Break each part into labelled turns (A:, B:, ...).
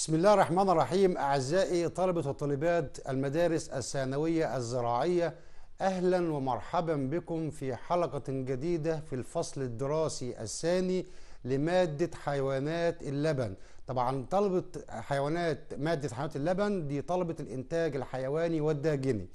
A: بسم الله الرحمن الرحيم أعزائي طلبة وطالبات المدارس الثانوية الزراعية أهلا ومرحبا بكم في حلقة جديدة في الفصل الدراسي الثاني لمادة حيوانات اللبن طبعا طلبة حيوانات مادة حيوانات اللبن دي طلبة الإنتاج الحيواني والداجني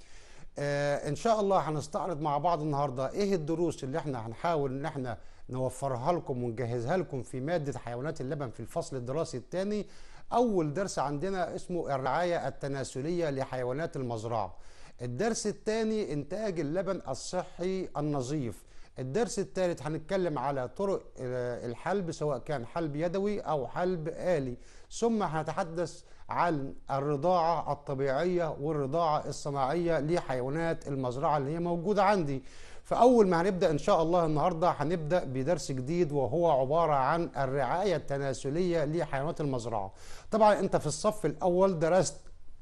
A: آه إن شاء الله هنستعرض مع بعض النهاردة إيه الدروس اللي احنا هنحاول إن احنا نوفرها لكم ونجهزها لكم في مادة حيوانات اللبن في الفصل الدراسي الثاني اول درس عندنا اسمه الرعايه التناسليه لحيوانات المزرعه الدرس الثاني انتاج اللبن الصحي النظيف الدرس الثالث هنتكلم على طرق آه، الحلب سواء كان حلب يدوي او حلب آلي ثم هنتحدث عن الرضاعة الطبيعية والرضاعة الصناعية لحيوانات المزرعة اللي هي موجودة عندي فاول ما هنبدا ان شاء الله النهارده هنبدا بدرس جديد وهو عباره عن الرعايه التناسليه لحيوانات المزرعه طبعا انت في الصف الاول درست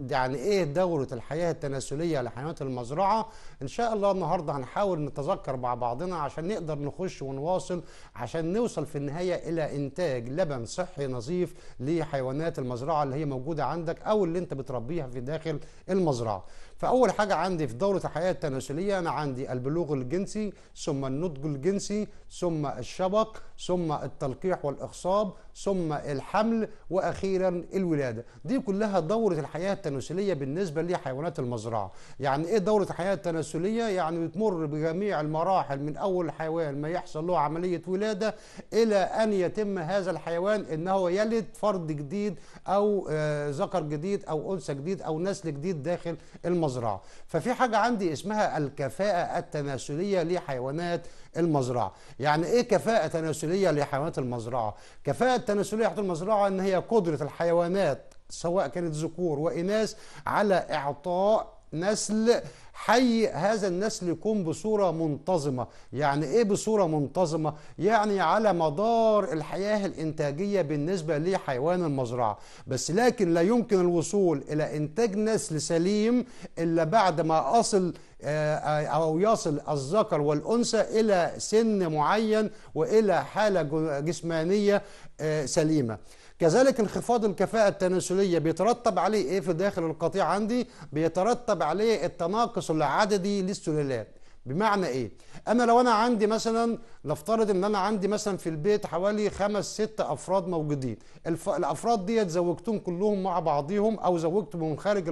A: يعني ايه دورة الحياة التناسلية لحيوانات المزرعة ان شاء الله النهاردة هنحاول نتذكر مع بعضنا عشان نقدر نخش ونواصل عشان نوصل في النهاية الى انتاج لبن صحي نظيف لحيوانات المزرعة اللي هي موجودة عندك او اللي انت بتربيها في داخل المزرعة فاول حاجه عندي في دوره الحياه التناسليه انا عندي البلوغ الجنسي ثم النضج الجنسي ثم الشبق ثم التلقيح والإخصاب ثم الحمل وأخيرا الولادة دي كلها دورة الحياة التناسلية بالنسبة لحيوانات المزرعة يعني إيه دورة الحياة التناسلية يعني بتمر بجميع المراحل من أول حيوان ما يحصل له عملية ولادة إلى أن يتم هذا الحيوان أنه يلد فرد جديد أو آه، ذكر جديد أو أنثى جديد أو نسل جديد داخل المزرعة ففي حاجة عندي اسمها الكفاءة التناسلية لحيوانات المزرعه يعني ايه كفاءه تناسليه لحيوانات المزرعه كفاءه تناسليه لحيوانات المزرعه ان هي قدره الحيوانات سواء كانت ذكور واناث على اعطاء نسل حي هذا النسل يكون بصورة منتظمة يعني ايه بصورة منتظمة يعني على مدار الحياة الانتاجية بالنسبة لحيوان المزرعة بس لكن لا يمكن الوصول الى انتاج نسل سليم الا بعد ما اصل آه، أو يصل الذكر والأنثى إلى سن معين وإلى حالة جسمانية آه، سليمة كذلك انخفاض الكفاءة التناسلية بيترتب عليه إيه في داخل القطيع عندي بيترتب عليه التناقص العددي للسلالات بمعنى ايه انا لو انا عندي مثلا نفترض ان انا عندي مثلا في البيت حوالي خمس ست افراد موجودين الف... الافراد ديت زوجتهم كلهم مع بعضيهم او زوجتهم من خارج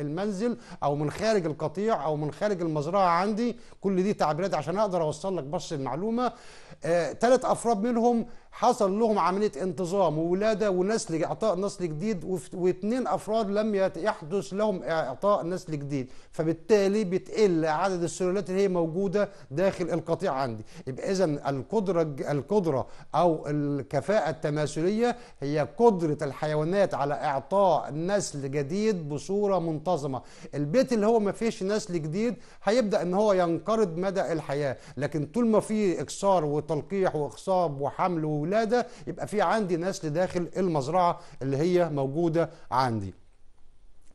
A: المنزل او من خارج القطيع او من خارج المزرعه عندي كل دي تعبيرات عشان اقدر اوصل لك بس المعلومه ثلاث آه، افراد منهم حصل لهم عمليه انتظام وولاده ونسل اعطاء نسل جديد واثنين افراد لم يحدث لهم اعطاء نسل جديد فبالتالي بتقل عدد السلالات اللي هي موجوده داخل القطيع عندي يبقى اذا القدره القدره او الكفاءه التماثليه هي قدره الحيوانات على اعطاء نسل جديد بصوره منتظمه البيت اللي هو ما فيهش نسل جديد هيبدا ان هو ينقرض مدى الحياه لكن طول ما في اكسار وتلقيح واخصاب وحمل و الولاده يبقى في عندي نسل داخل المزرعه اللي هي موجوده عندي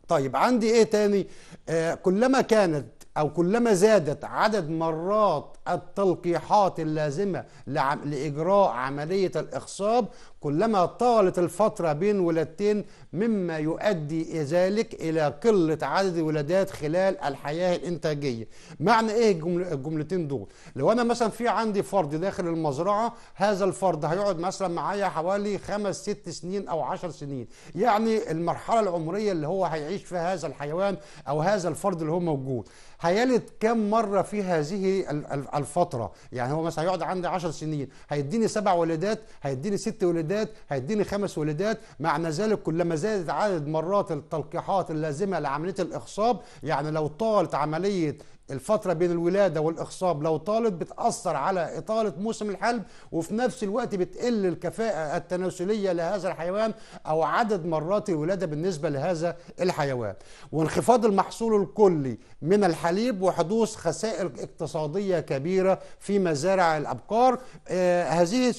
A: طيب عندي ايه تاني آه كلما كانت او كلما زادت عدد مرات التلقيحات اللازمه لاجراء عمليه الاخصاب كلما طالت الفترة بين ولادتين مما يؤدي ذلك إلى قلة عدد الولادات خلال الحياة الإنتاجية معنى إيه الجملتين دول لو أنا مثلا في عندي فرد داخل المزرعة هذا الفرد هيقعد مثلا معايا حوالي خمس ست سنين أو عشر سنين يعني المرحلة العمرية اللي هو هيعيش فيها هذا الحيوان أو هذا الفرد اللي هو موجود هيلد كم مرة في هذه الفترة يعني هو مثلا هيقعد عندي عشر سنين هيديني سبع ولادات هيديني ست ولادات ولادات هيديني خمس ولادات معنى ذلك كلما زادت عدد مرات التلقيحات اللازمة لعملية الإخصاب يعني لو طالت عملية الفترة بين الولادة والإخصاب لو طالت بتأثر على إطالة موسم الحلب وفي نفس الوقت بتقل الكفاءة التناسلية لهذا الحيوان أو عدد مرات الولادة بالنسبة لهذا الحيوان وانخفاض المحصول الكلي من الحليب وحدوث خسائر اقتصادية كبيرة في مزارع الأبقار آه هذه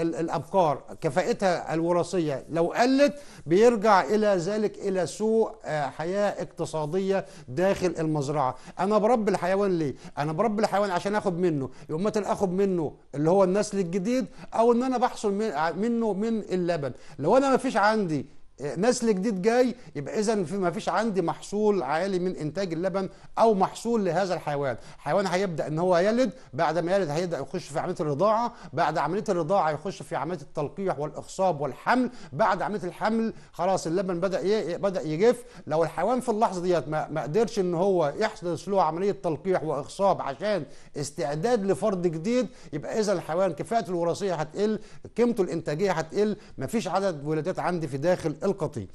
A: الأبقار كفاءتها الوراثية لو قلت بيرجع إلى ذلك إلى سوء آه حياة اقتصادية داخل المزرعة أنا برب بربي الحيوان ليه انا بربي الحيوان عشان اخد منه يبقى متى اخد منه اللي هو النسل الجديد او ان انا بحصل منه من اللبن لو انا ما فيش عندي نسل جديد جاي يبقى اذا ما فيش عندي محصول عالي من انتاج اللبن او محصول لهذا الحيوان الحيوان هيبدا ان هو يلد بعد ما يلد هيبدا يخش في عمليه الرضاعه بعد عمليه الرضاعه يخش في عمليه التلقيح والاخصاب والحمل بعد عمليه الحمل خلاص اللبن بدا ايه بدا يجف لو الحيوان في اللحظه ديت ما... ما قدرش ان هو يحدث له عمليه تلقيح واخصاب عشان استعداد لفرد جديد يبقى اذا الحيوان كفاءته الوراثيه هتقل قيمته الانتاجيه هتقل ما فيش عدد ولادات عندي في داخل القطيع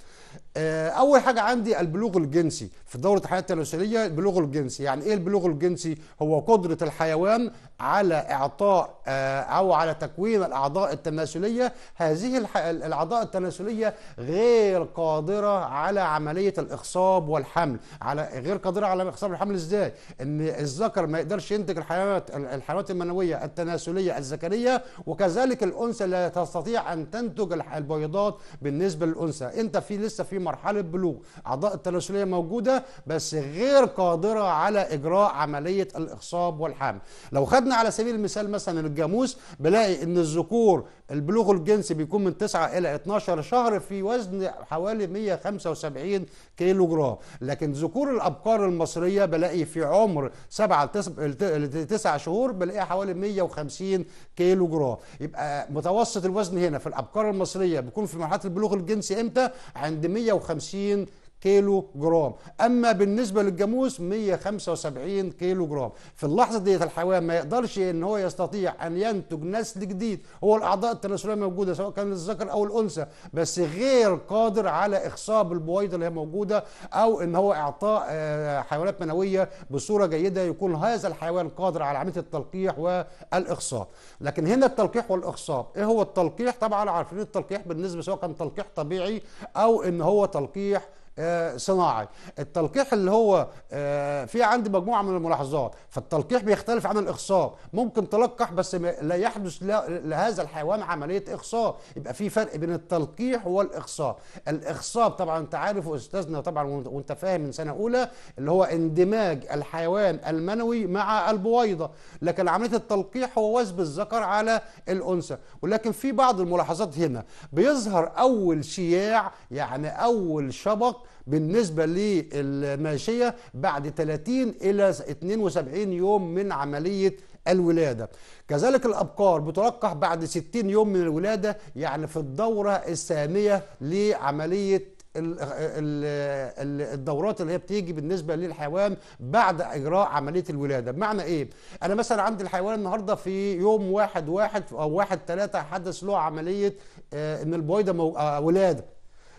A: آه، اول حاجه عندي البلوغ الجنسي في دوره الحياه التناسليه البلوغ الجنسي يعني ايه البلوغ الجنسي هو قدره الحيوان على اعطاء آه، او على تكوين الاعضاء التناسليه هذه الاعضاء التناسليه غير قادره على عمليه الاخصاب والحمل على غير قادره على اخصاب الحمل ازاي ان الذكر ما يقدرش ينتج الحيوانات الحيوانات المنويه التناسليه الذكريه وكذلك الانثى لا تستطيع ان تنتج البويضات بالنسبه للانثى انت في لسه في مرحله بلوغ اعضاء التناسليه موجوده بس غير قادره على اجراء عمليه الاخصاب والحمل لو خدنا على سبيل المثال مثلا الجاموس بلاقي ان الذكور البلوغ الجنسي بيكون من 9 الى 12 شهر في وزن حوالي 175 كيلو جرام لكن ذكور الابقار المصريه بلاقي في عمر 7 ل 9 شهور بلاقيها حوالي 150 كيلو جرام يبقى متوسط الوزن هنا في الابقار المصريه بيكون في مرحله البلوغ الجنسي امتى عند 150 كيلو جرام اما بالنسبه للجاموس 175 كيلو جرام في اللحظه ديت الحيوان ما يقدرش ان هو يستطيع ان ينتج نسل جديد هو الاعضاء التناسليه موجوده سواء كان الذكر او الانثى بس غير قادر على اخصاب البويضه اللي هي موجوده او ان هو اعطاء آه، حيوانات منويه بصوره جيده يكون هذا الحيوان قادر على عمليه التلقيح والاخصاب لكن هنا التلقيح والاخصاب ايه هو التلقيح طبعا عارفين التلقيح بالنسبه سواء كان تلقيح طبيعي او ان هو تلقيح آه، صناعي التلقيح اللي هو آه، في عندي مجموعه من الملاحظات فالتلقيح بيختلف عن الاخصاب ممكن تلقح بس لا يحدث لهذا الحيوان عمليه اخصاب يبقى في فرق بين التلقيح والاخصاب الاخصاب طبعا انت عارف استاذنا طبعا وانت فاهم من سنه اولى اللي هو اندماج الحيوان المنوي مع البويضه لكن عمليه التلقيح هو وثب الذكر على الانثى ولكن في بعض الملاحظات هنا بيظهر اول شياع يعني اول شبق بالنسبة للماشية بعد 30 إلى 72 يوم من عملية الولادة كذلك الأبقار بتلقح بعد 60 يوم من الولادة يعني في الدورة الثانية لعملية الدورات اللي هي بتيجي بالنسبه للحيوان بعد اجراء عمليه الولاده معنى ايه انا مثلا عندي الحيوان النهارده في يوم واحد واحد او واحد ثلاثة حدث له عمليه آه، ان البويضه آه، ولاده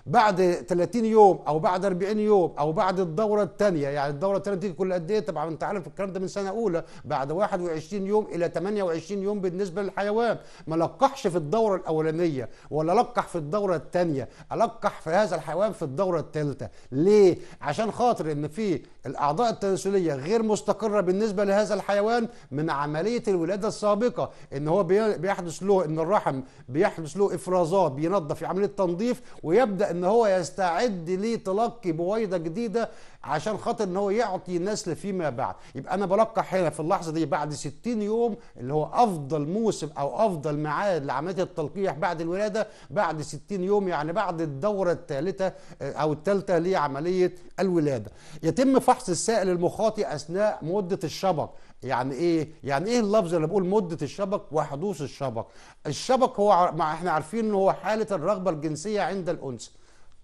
A: بعد 30 يوم او بعد 40 يوم او بعد الدوره الثانيه يعني الدوره الثانيه تيجي كل قد ايه طبعا انت عارف الكلام ده من سنه اولى بعد 21 يوم الى 28 يوم بالنسبه للحيوان ما لقحش في الدوره الاولانيه ولا لقح في الدوره الثانيه القح في هذا الحيوان في الدوره الثالثه ليه عشان خاطر ان في الاعضاء التناسليه غير مستقره بالنسبه لهذا الحيوان من عمليه الولاده السابقه ان هو بيحدث له ان الرحم بيحدث له افرازات بينظف عمليه تنظيف ويبدا ان هو يستعد لتلقي بويضه جديده عشان خاطر ان هو يعطي النسل فيما بعد يبقى انا بلقح هنا في اللحظه دي بعد 60 يوم اللي هو افضل موسم او افضل ميعاد لعمليه التلقيح بعد الولاده بعد 60 يوم يعني بعد الدوره الثالثه آه، او الثالثه لعمليه الولاده يتم فحص السائل المخاطي اثناء مده الشبك يعني ايه يعني ايه اللفظ اللي بقول مده الشبك وحدوث الشبك الشبك هو مع احنا عارفين ان هو حاله الرغبه الجنسيه عند الانثى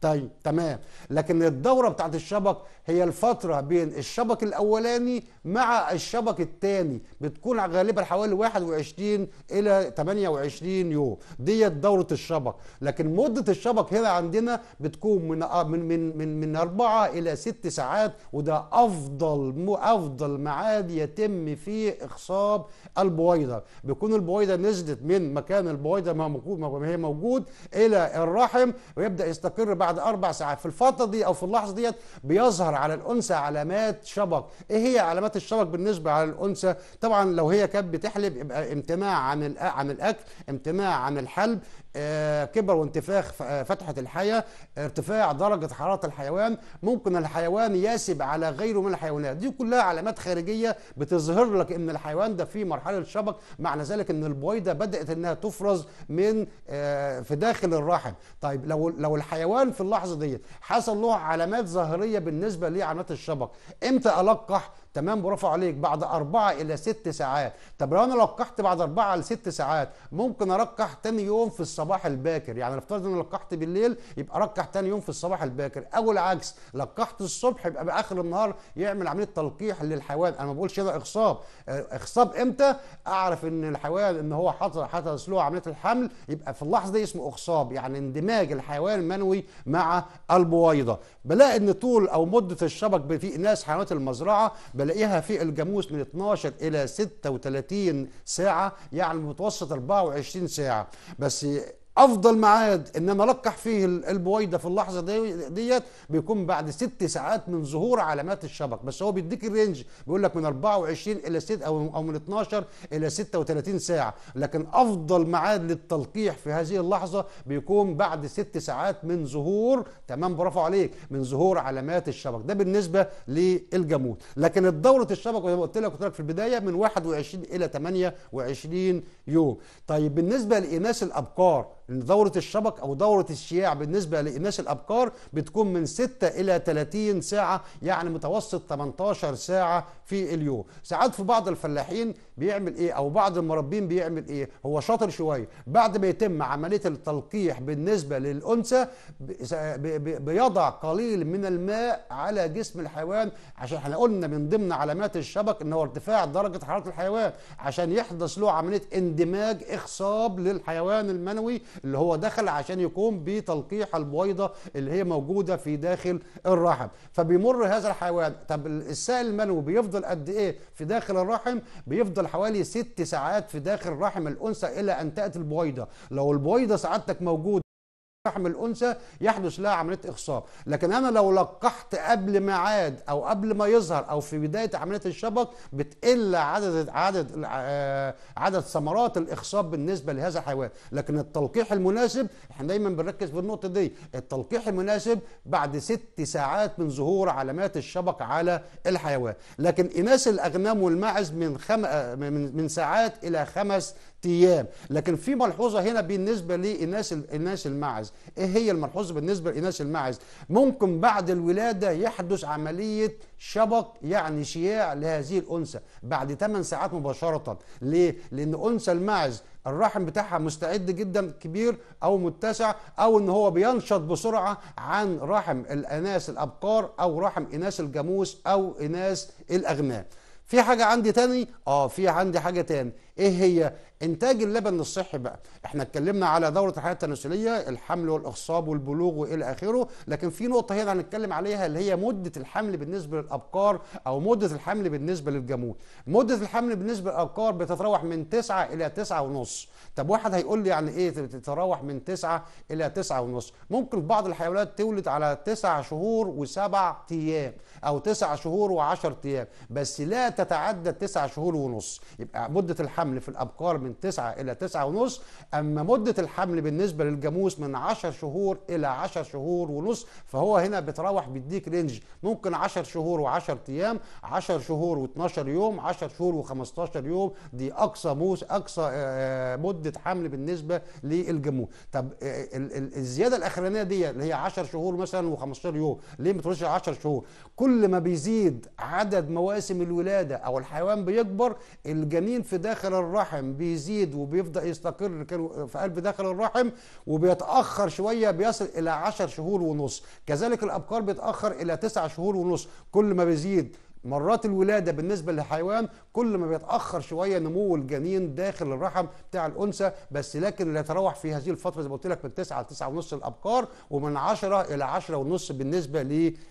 A: طيب تمام لكن الدوره بتاعت الشبك هي الفتره بين الشبك الاولاني مع الشبك الثاني بتكون غالبا حوالي 21 الى 28 يوم ديت دوره الشبك لكن مده الشبك هنا عندنا بتكون من من من من, من أربعة الى ست ساعات وده افضل افضل ميعاد يتم فيه اخصاب البويضه بيكون البويضه نزلت من مكان البويضه ما هي موجود الى الرحم ويبدا يستقر بعد بعد أربع ساعات في الفترة دي أو في اللحظة ديت بيظهر على الأنثى علامات شبك إيه هي علامات الشبك بالنسبة على الأنثى طبعا لو هي كانت بتحلب يبقى امتناع عن عن الأكل امتناع عن الحلب آه، كبر وانتفاخ آه، فتحة الحية ارتفاع درجة حرارة الحيوان ممكن الحيوان ياسب على غيره من الحيوانات دي كلها علامات خارجية بتظهر لك ان الحيوان ده في مرحلة الشبك معنى ذلك ان البويضة بدأت انها تفرز من آه، في داخل الرحم طيب لو لو الحيوان في اللحظة دي حصل له علامات ظاهرية بالنسبة لعلامات الشبك امتى ألقح تمام برافو عليك بعد أربعة إلى ست ساعات طب لو أنا لقحت بعد أربعة لست ساعات ممكن أرقح تاني يوم في الصباح الباكر يعني نفترض أنا لقحت بالليل يبقى أرقح تاني يوم في الصباح الباكر أو العكس لقحت الصبح يبقى بآخر النهار يعمل عملية تلقيح للحيوان أنا ما بقولش هنا إخصاب إخصاب آه، إمتى أعرف إن الحيوان إن هو حصل حصلت له عملية الحمل يبقى في اللحظة دي اسمه إخصاب يعني اندماج الحيوان المنوي مع البويضة بلاقي إن طول أو مدة الشبك في ناس حيوانات المزرعة بلاقيها في الجاموس من 12 إلى 36 ساعة يعني متوسط 24 ساعة بس افضل معاد ان انا القح فيه البويضه في اللحظه دي ديت بيكون بعد ست ساعات من ظهور علامات الشبك بس هو بيديك الرينج بيقول لك من 24 الى 6 او او من 12 الى 36 ساعه لكن افضل معاد للتلقيح في هذه اللحظه بيكون بعد ست ساعات من ظهور تمام برافو عليك من ظهور علامات الشبك ده بالنسبه للجمود لكن دوره الشبك زي ما قلت لك قلت لك في البدايه من 21 الى 28 يوم طيب بالنسبه لاناث الابقار دوره الشبك او دوره الشياع بالنسبه للناس الابكار بتكون من 6 الى 30 ساعه يعني متوسط 18 ساعه في اليوم ساعات في بعض الفلاحين بيعمل ايه او بعض المربين بيعمل ايه هو شاطر شويه بعد ما يتم عمليه التلقيح بالنسبه للانثى بيضع قليل من الماء على جسم الحيوان عشان احنا قلنا من ضمن علامات الشبك ان هو ارتفاع درجه حراره الحيوان عشان يحدث له عمليه اندماج اخصاب للحيوان المنوي اللي هو دخل عشان يقوم بتلقيح البويضه اللي هي موجوده في داخل الرحم فبيمر هذا الحيوان طب السائل المنوي بيفضل قد ايه في داخل الرحم بيفضل حوالي ست ساعات في داخل رحم الانثى الى ان تاتي البويضه لو البويضه سعادتك موجوده رحم الانثى يحدث لها عمليه اخصاب لكن انا لو لقحت قبل ميعاد او قبل ما يظهر او في بدايه عمليه الشبك بتقل عدد عدد آه، عدد ثمرات الاخصاب بالنسبه لهذا الحيوان لكن التلقيح المناسب احنا دايما بنركز في النقطه دي التلقيح المناسب بعد ست ساعات من ظهور علامات الشبك على الحيوان لكن اناث الاغنام والماعز من خم... آه، من ساعات الى خمس ايام لكن في ملحوظه هنا بالنسبه للناس الناس المعز ايه هي الملحوظه بالنسبه للناس المعز ممكن بعد الولاده يحدث عمليه شبق يعني شياع لهذه الانثى بعد 8 ساعات مباشره ليه لان انثى المعز الرحم بتاعها مستعد جدا كبير او متسع او ان هو بينشط بسرعه عن رحم الاناث الابقار او رحم اناث الجاموس او اناث الاغنام في حاجه عندي تاني اه في عندي حاجه تاني ايه هي انتاج اللبن الصحي بقى احنا اتكلمنا على دوره الحياه التناسليه الحمل والاخصاب والبلوغ والى اخره لكن في نقطه هنا هنتكلم عليها اللي هي مده الحمل بالنسبه للابقار او مده الحمل بالنسبه للجمود مده الحمل بالنسبه للابقار بتتراوح من 9 الى 9 ونص طب واحد هيقول لي يعني ايه بتتراوح من 9 الى 9 ونص ممكن في بعض الحيوانات تولد على 9 شهور و7 ايام او 9 شهور و10 ايام بس لا تتعدى 9 شهور ونص يبقى مده الحمل الحمل في الأبقار من 9 إلى 9 ونص أما مدة الحمل بالنسبة للجاموس من 10 شهور إلى 10 شهور ونص فهو هنا بتراوح بيديك رينج ممكن 10 شهور و10 أيام 10 شهور و12 يوم 10 شهور و15 يوم دي أقصى موس أقصى آه، آه، مدة حمل بالنسبة للجاموس طب آه، الزيادة الأخرانية دي اللي هي 10 شهور مثلا و15 يوم ليه ما تقولش 10 شهور كل ما بيزيد عدد مواسم الولادة أو الحيوان بيكبر الجنين في داخل داخل الرحم بيزيد وبيفضل يستقر في قلب داخل الرحم وبيتاخر شويه بيصل الى 10 شهور ونص كذلك الابقار بيتاخر الى 9 شهور ونص كل ما بيزيد مرات الولادة بالنسبة للحيوان كل ما بيتأخر شوية نمو الجنين داخل الرحم بتاع الأنثى بس لكن اللي يتراوح في هذه الفترة زي ما قلت لك من 9 ل 9 ونص الابقار ومن 10 إلى 10 ونص بالنسبة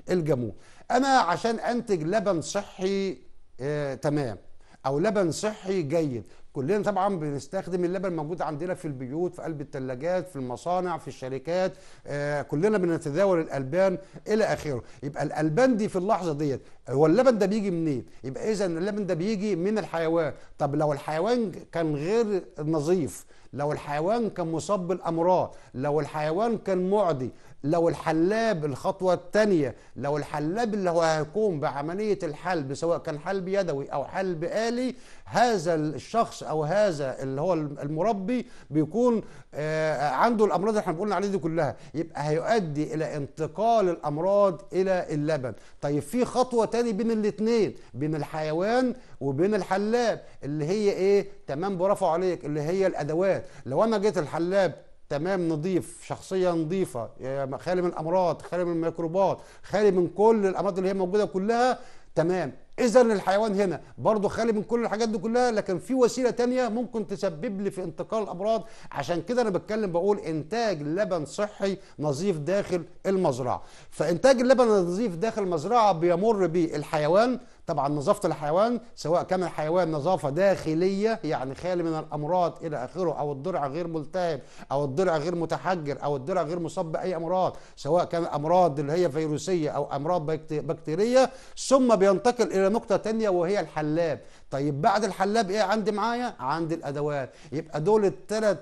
A: للجمود. أنا عشان أنتج لبن صحي آه تمام او لبن صحي جيد كلنا طبعا بنستخدم اللبن الموجود عندنا في البيوت في قلب الثلاجات في المصانع في الشركات آه، كلنا بنتداول الالبان الى اخره يبقى الالبان دي في اللحظه ديت هو اللبن ده بيجي منين يبقى اذا اللبن ده بيجي من الحيوان طب لو الحيوان كان غير نظيف لو الحيوان كان مصاب بالامراض لو الحيوان كان معدي لو الحلاب الخطوة الثانية لو الحلاب اللي هو هيقوم بعملية الحلب سواء كان حلب يدوي أو حلب آلي هذا الشخص أو هذا اللي هو المربي بيكون آه، عنده الأمراض اللي احنا بنقول عليه دي كلها يبقى هيؤدي إلى انتقال الأمراض إلى اللبن طيب في خطوة تاني بين الاثنين بين الحيوان وبين الحلاب اللي هي إيه تمام برافو عليك اللي هي الأدوات لو أنا جيت الحلاب تمام نظيف شخصيه نظيفه يعني خالي من الامراض خالي من الميكروبات خالي من كل الامراض اللي هي موجوده كلها تمام اذا الحيوان هنا برضه خالي من كل الحاجات دي كلها لكن في وسيله تانية ممكن تسبب لي في انتقال الامراض عشان كده انا بتكلم بقول انتاج لبن صحي نظيف داخل المزرعه فانتاج اللبن النظيف داخل المزرعه بيمر به الحيوان طبعا نظافه الحيوان سواء كان الحيوان نظافه داخليه يعني خالي من الامراض الى اخره او الضرع غير ملتهب او الضرع غير متحجر او الضرع غير مصاب باي امراض سواء كان امراض اللي هي فيروسيه او امراض بكتيريه ثم بينتقل الى نقطه ثانيه وهي الحلاب طيب بعد الحلاب ايه عندي معايا عندي الادوات يبقى دول الثلاث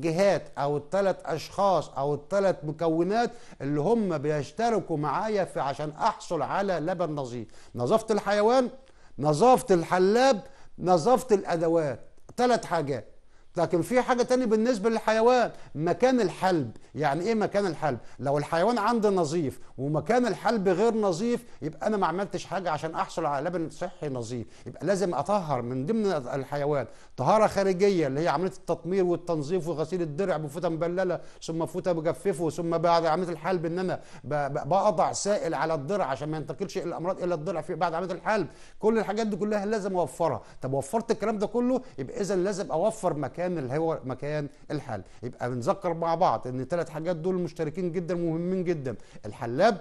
A: جهات او الثلاث اشخاص او الثلاث مكونات اللي هم بيشتركوا معايا في عشان احصل على لبن نظيف نظافه الحيوان نظافه الحلاب نظافه الادوات ثلاث حاجات لكن في حاجة تانية بالنسبة للحيوان مكان الحلب يعني ايه مكان الحلب لو الحيوان عندي نظيف ومكان الحلب غير نظيف يبقى انا ما عملتش حاجة عشان احصل على لبن صحي نظيف يبقى لازم اطهر من ضمن الحيوان طهارة خارجية اللي هي عملية التطمير والتنظيف وغسيل الدرع بفوطة مبللة ثم فوطة بجففه ثم بعد عملية الحلب ان انا بقضع سائل على الدرع عشان ما ينتقلش الامراض الى الدرع في بعد عملية الحلب كل الحاجات دي كلها لازم اوفرها طب وفرت الكلام ده كله يبقى اذا لازم اوفر مكان مكان اللي هو مكان الحل يبقى بنذكر مع بعض ان الثلاث حاجات دول مشتركين جدا مهمين جدا الحلاب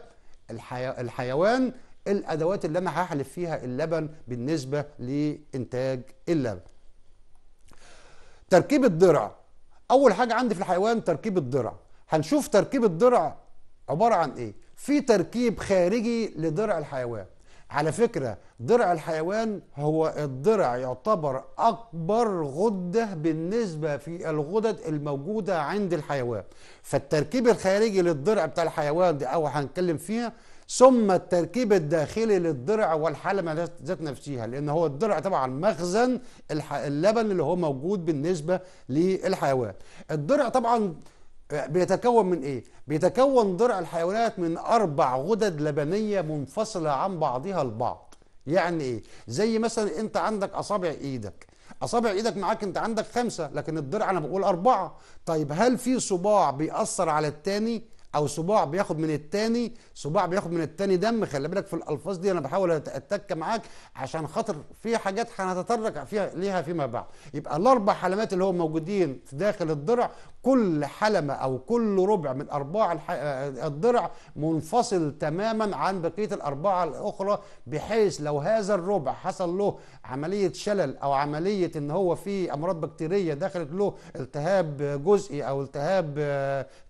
A: الحي... الحيوان الادوات اللي انا هحلب فيها اللبن بالنسبه لانتاج اللبن تركيب الدرع اول حاجه عندي في الحيوان تركيب الدرع هنشوف تركيب الدرع عباره عن ايه في تركيب خارجي لدرع الحيوان على فكرة درع الحيوان هو الضرع يعتبر أكبر غدة بالنسبة في الغدد الموجودة عند الحيوان فالتركيب الخارجي للضرع بتاع الحيوان دي أول هنتكلم فيها ثم التركيب الداخلي للضرع والحلمة ذات نفسها لأن هو الضرع طبعا مخزن اللبن اللي هو موجود بالنسبة للحيوان الضرع طبعا بيتكون من ايه؟ بيتكون درع الحيوانات من اربع غدد لبنيه منفصله عن بعضها البعض. يعني ايه؟ زي مثلا انت عندك اصابع ايدك، اصابع ايدك معاك انت عندك خمسه لكن الدرع انا بقول اربعه، طيب هل في صباع بيأثر على التاني؟ او صباع بياخد من التاني صباع بياخد من التاني دم خلي بالك في الالفاظ دي انا بحاول اتك معاك عشان خاطر في حاجات هنتطرق فيها ليها فيما بعد يبقى الاربع حلمات اللي هم موجودين في داخل الضرع كل حلمه او كل ربع من ارباع الضرع منفصل تماما عن بقيه الاربعه الاخرى بحيث لو هذا الربع حصل له عمليه شلل او عمليه ان هو في امراض بكتيريه دخلت له التهاب جزئي او التهاب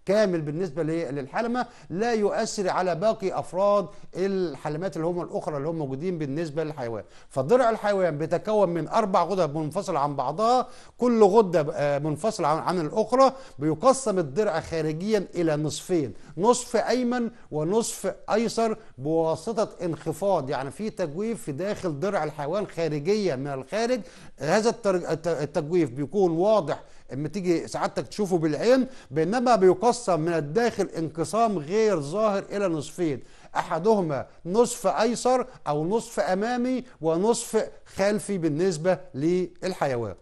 A: كامل بالنسبه للحلمه لا يؤثر على باقي افراد الحلمات اللي هم الاخرى اللي هم موجودين بالنسبه للحيوان فضرع الحيوان بيتكون من اربع غدد منفصله عن بعضها كل غده آه، منفصله عن الاخرى بيقسم الضرع خارجيا الى نصفين نصف ايمن ونصف ايسر بواسطه انخفاض يعني في تجويف في داخل درع الحيوان خارجيا من الخارج هذا التجويف بيكون واضح اما تيجي سعادتك تشوفه بالعين بينما بيقسم من الداخل انقسام غير ظاهر الى نصفين احدهما نصف ايسر او نصف امامي ونصف خلفي بالنسبه للحيوان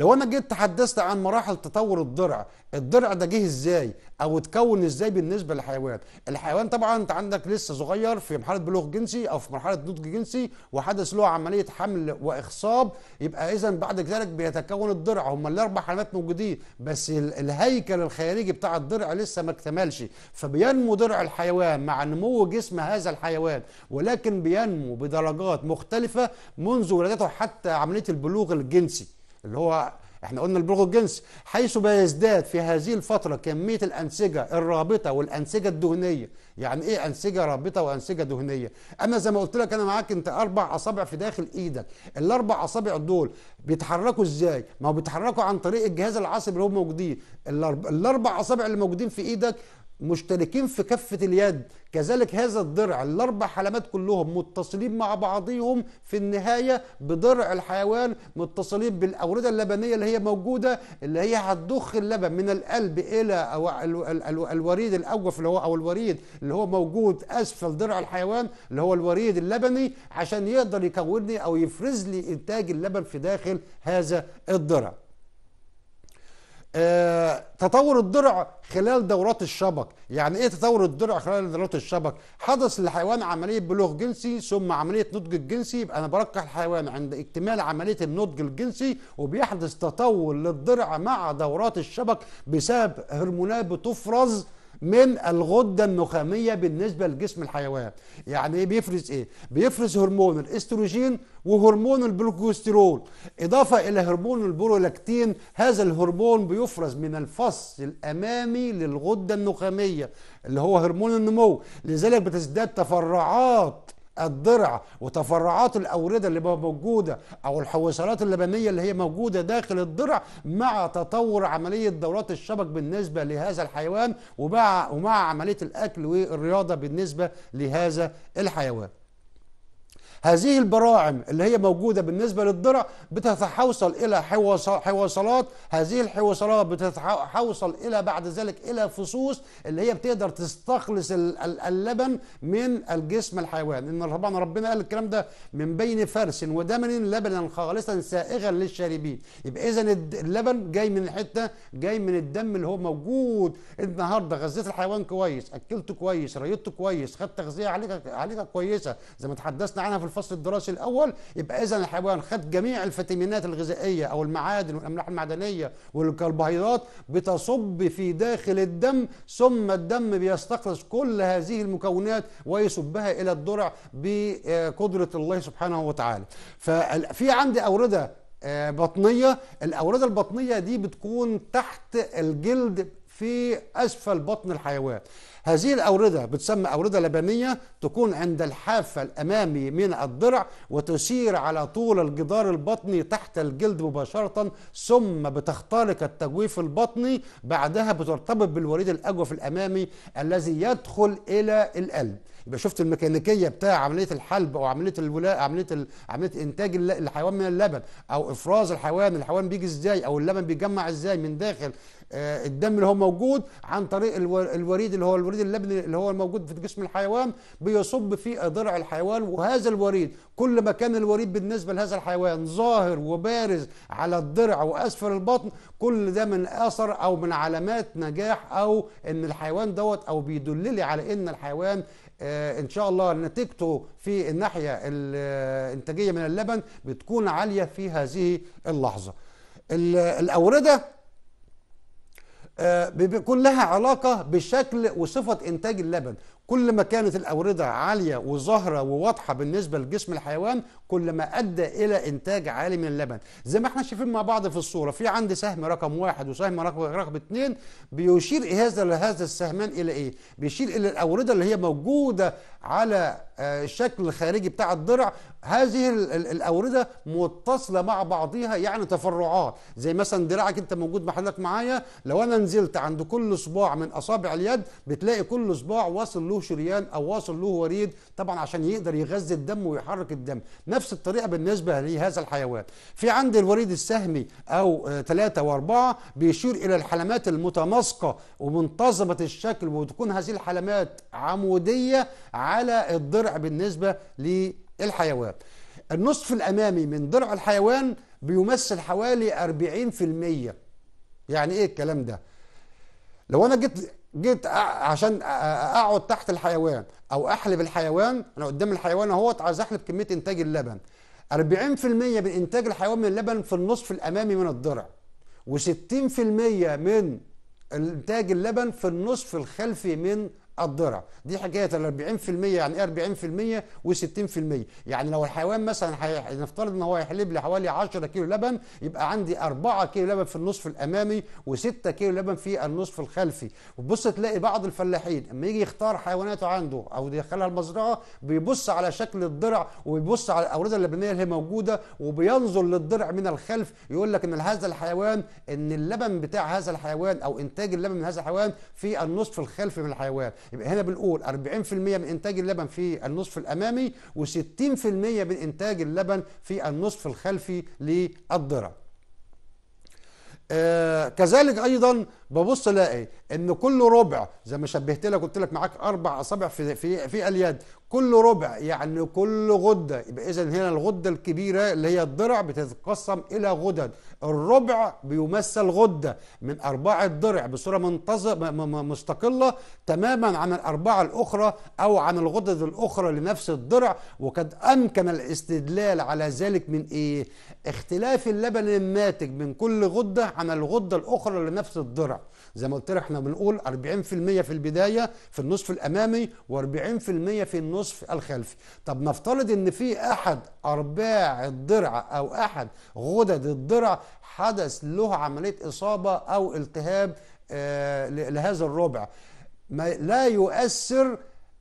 A: لو انا جيت تحدثت عن مراحل تطور الضرع الضرع ده جه ازاي او اتكون ازاي بالنسبه للحيوان الحيوان طبعا انت عندك لسه صغير في مرحله بلوغ جنسي او في مرحله نضج جنسي وحدث له عمليه حمل واخصاب يبقى اذا بعد ذلك بيتكون الضرع هم الاربع حيوانات موجودين بس الهيكل الخارجي بتاع الضرع لسه ما اكتملش فبينمو ضرع الحيوان مع نمو جسم هذا الحيوان ولكن بينمو بدرجات مختلفه منذ ولادته حتى عمليه البلوغ الجنسي اللي هو احنا قلنا البلوغ الجنسي حيث بيزداد في هذه الفترة كمية الأنسجة الرابطة والأنسجة الدهنية يعني ايه أنسجة رابطة وأنسجة دهنية أنا زي ما قلت لك أنا معاك أنت أربع أصابع في داخل إيدك الأربع أصابع دول بيتحركوا إزاي ما هو بيتحركوا عن طريق الجهاز العصبي اللي هم موجودين الأربع أصابع اللي موجودين في إيدك مشتركين في كفة اليد كذلك هذا الضرع الأربع حلمات كلهم متصلين مع بعضهم في النهاية بضرع الحيوان متصلين بالأوردة اللبنية اللي هي موجودة اللي هي هتضخ اللبن من القلب إلى أو الوريد الأوجف اللي هو أو الوريد اللي هو موجود أسفل ضرع الحيوان اللي هو الوريد اللبني عشان يقدر يكون لي أو يفرز لي إنتاج اللبن في داخل هذا الضرع تطور الدرع خلال دورات الشبك يعني ايه تطور الدرع خلال دورات الشبك حدث للحيوان عمليه بلوغ جنسي ثم عمليه نضج الجنسي يبقى انا بركح الحيوان عند اكتمال عمليه النضج الجنسي وبيحدث تطور للدرع مع دورات الشبك بسبب هرمونات بتفرز من الغده النخاميه بالنسبه لجسم الحيوان يعني ايه بيفرز ايه بيفرز هرمون الاستروجين وهرمون البروجسترول اضافه الى هرمون البرولاكتين هذا الهرمون بيفرز من الفص الامامي للغده النخاميه اللي هو هرمون النمو لذلك بتزداد تفرعات الضرع وتفرعات الأوردة اللي موجودة أو الحويصلات اللبنية اللي هي موجودة داخل الضرع مع تطور عملية دورات الشبك بالنسبة لهذا الحيوان ومع, ومع عملية الأكل والرياضة بالنسبة لهذا الحيوان هذه البراعم اللي هي موجودة بالنسبة للضرع بتتحوصل إلى حواصلات هذه الحواصلات بتتحوصل إلى بعد ذلك إلى فصوص اللي هي بتقدر تستخلص اللبن من الجسم الحيوان إن طبعا ربنا قال الكلام ده من بين فرس ودمن لبنا خالصا سائغا للشاربين يبقى إذا اللبن جاي من حتة جاي من الدم اللي هو موجود النهارده غذيت الحيوان كويس أكلته كويس ريضته كويس خدت تغذية عليك عليك كويسة زي ما تحدثنا عنها في الفصل الدراسي الاول يبقى اذا الحيوان خد جميع الفيتامينات الغذائيه او المعادن والاملاح المعدنيه والكربوهيدرات بتصب في داخل الدم ثم الدم بيستخلص كل هذه المكونات ويصبها الى الدرع بقدره الله سبحانه وتعالى ففي عندي اورده آه، بطنيه الاورده البطنيه دي بتكون تحت الجلد في اسفل بطن الحيوان هذه الأوردة بتسمى أوردة لبنية تكون عند الحافة الأمامي من الضلع وتسير على طول الجدار البطني تحت الجلد مباشرة ثم بتخترق التجويف البطني بعدها بترتبط بالوريد الأجوف الأمامي الذي يدخل إلى القلب يبقى شفت الميكانيكيه بتاع عمليه الحلب او عمليه الولاء عمليه ال... عمليه انتاج الحيوان من اللبن او افراز الحيوان الحيوان بيجي ازاي او اللبن بيتجمع ازاي من داخل آه الدم اللي هو موجود عن طريق الوريد اللي هو الوريد اللبني اللي هو الموجود في جسم الحيوان بيصب في ضلع الحيوان وهذا الوريد كل ما كان الوريد بالنسبه لهذا الحيوان ظاهر وبارز على الضرع واسفل البطن كل ده من اثر او من علامات نجاح او ان الحيوان دوت او بيدل لي على ان الحيوان آه، ان شاء الله نتيجته في الناحيه آه، الانتاجيه من اللبن بتكون عاليه في هذه اللحظه الاورده آه، بيكون لها علاقة بشكل وصفة إنتاج اللبن كل ما كانت الأوردة عالية وظاهرة وواضحة بالنسبة لجسم الحيوان كل ما أدى إلى إنتاج عالي من اللبن زي ما احنا شايفين مع بعض في الصورة في عندي سهم رقم واحد وسهم رقم, رقم اثنين بيشير هذا لهذا السهمان إلى إيه؟ بيشير إلى الأوردة اللي هي موجودة على آه، الشكل الخارجي بتاع الضرع هذه الاورده متصله مع بعضها يعني تفرعات زي مثلا دراعك انت موجود محلك معايا لو انا نزلت عند كل صباع من اصابع اليد بتلاقي كل صباع واصل له شريان او واصل له وريد طبعا عشان يقدر يغذي الدم ويحرك الدم نفس الطريقه بالنسبه لهذا الحيوان في عند الوريد السهمي او آه، ثلاثة واربعة بيشير الى الحلمات المتناسقة ومنتظمه الشكل وتكون هذه الحلمات عموديه على الضرع بالنسبه ل الحيوان النصف الأمامي من ضلع الحيوان بيمثل حوالي 40% يعني إيه الكلام ده؟ لو أنا جيت جيت عشان أقعد تحت الحيوان أو أحلب الحيوان أنا قدام الحيوان أهوت عايز أحلب كمية إنتاج اللبن 40% من إنتاج الحيوان من اللبن في النصف الأمامي من الضلع و60% من إنتاج اللبن في النصف الخلفي من الضرع دي حكايه ال 40% يعني 40% إيه و60% يعني لو الحيوان مثلا حي... نفترض ان هو هيحلب لي حوالي 10 كيلو لبن يبقى عندي 4 كيلو لبن في النصف الامامي و6 كيلو لبن في النصف الخلفي وبص تلاقي بعض الفلاحين اما يجي يختار حيواناته عنده او يدخلها المزرعه بيبص على شكل الضرع وبيبص على الاورده اللبنيه اللي هي موجوده وبينظر للضرع من الخلف يقول لك ان هذا الحيوان ان اللبن بتاع هذا الحيوان او انتاج اللبن من هذا الحيوان في النصف الخلفي من الحيوان يبقى هنا بنقول 40% من انتاج اللبن في النصف الامامي و60% من انتاج اللبن في النصف الخلفي للذره آه كذلك ايضا ببص الاقي ان كل ربع زي ما شبهت لك قلت لك معاك اربع اصابع في في في اليد كل ربع يعني كل غده يبقى اذا هنا الغده الكبيره اللي هي الضرع بتتقسم الى غدد الربع بيمثل غده من اربعه ضرع بصوره منتظمه مستقله تماما عن الاربعه الاخرى او عن الغدد الاخرى لنفس الضرع وقد امكن الاستدلال على ذلك من ايه اختلاف اللبن الناتج من كل غده عن الغده الاخرى لنفس الضرع زي ما قلت لك احنا بنقول 40% في البدايه في النصف الامامي و40% في النصف الخلفي طب نفترض ان في احد ارباع الضرع او احد غدد الضرع حدث له عمليه اصابه او التهاب آه لهذا الربع ما لا يؤثر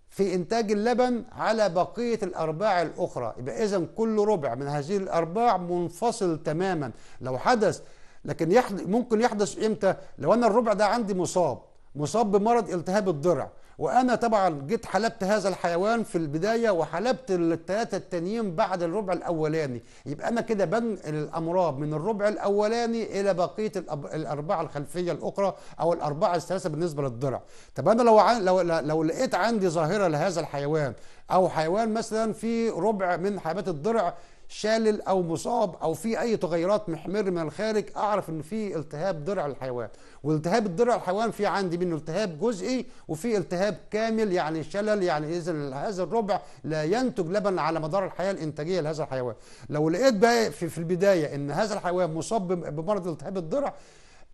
A: في انتاج اللبن على بقيه الارباع الاخرى يبقى اذا كل ربع من هذه الارباع منفصل تماما لو حدث لكن يحد... ممكن يحدث امتى لو انا الربع ده عندي مصاب مصاب بمرض التهاب الضرع وانا طبعا جيت حلبت هذا الحيوان في البدايه وحلبت الثلاثه التانيين بعد الربع الاولاني يبقى انا كده بنقل الامراض من الربع الاولاني الى بقيه الاربعه الخلفيه الاخرى او الاربعه الثلاثه بالنسبه للضرع طب انا لو عن... لو لو لقيت عندي ظاهره لهذا الحيوان او حيوان مثلا في ربع من حيوانات الضرع شالل او مصاب او في اي تغيرات محمر من الخارج اعرف ان في التهاب درع الحيوان والتهاب الدرع الحيوان في عندي منه التهاب جزئي وفي التهاب كامل يعني شلل يعني اذا هذا الربع لا ينتج لبن على مدار الحياه الانتاجيه لهذا الحيوان لو لقيت بقى في, في البدايه ان هذا الحيوان مصاب بمرض التهاب الدرع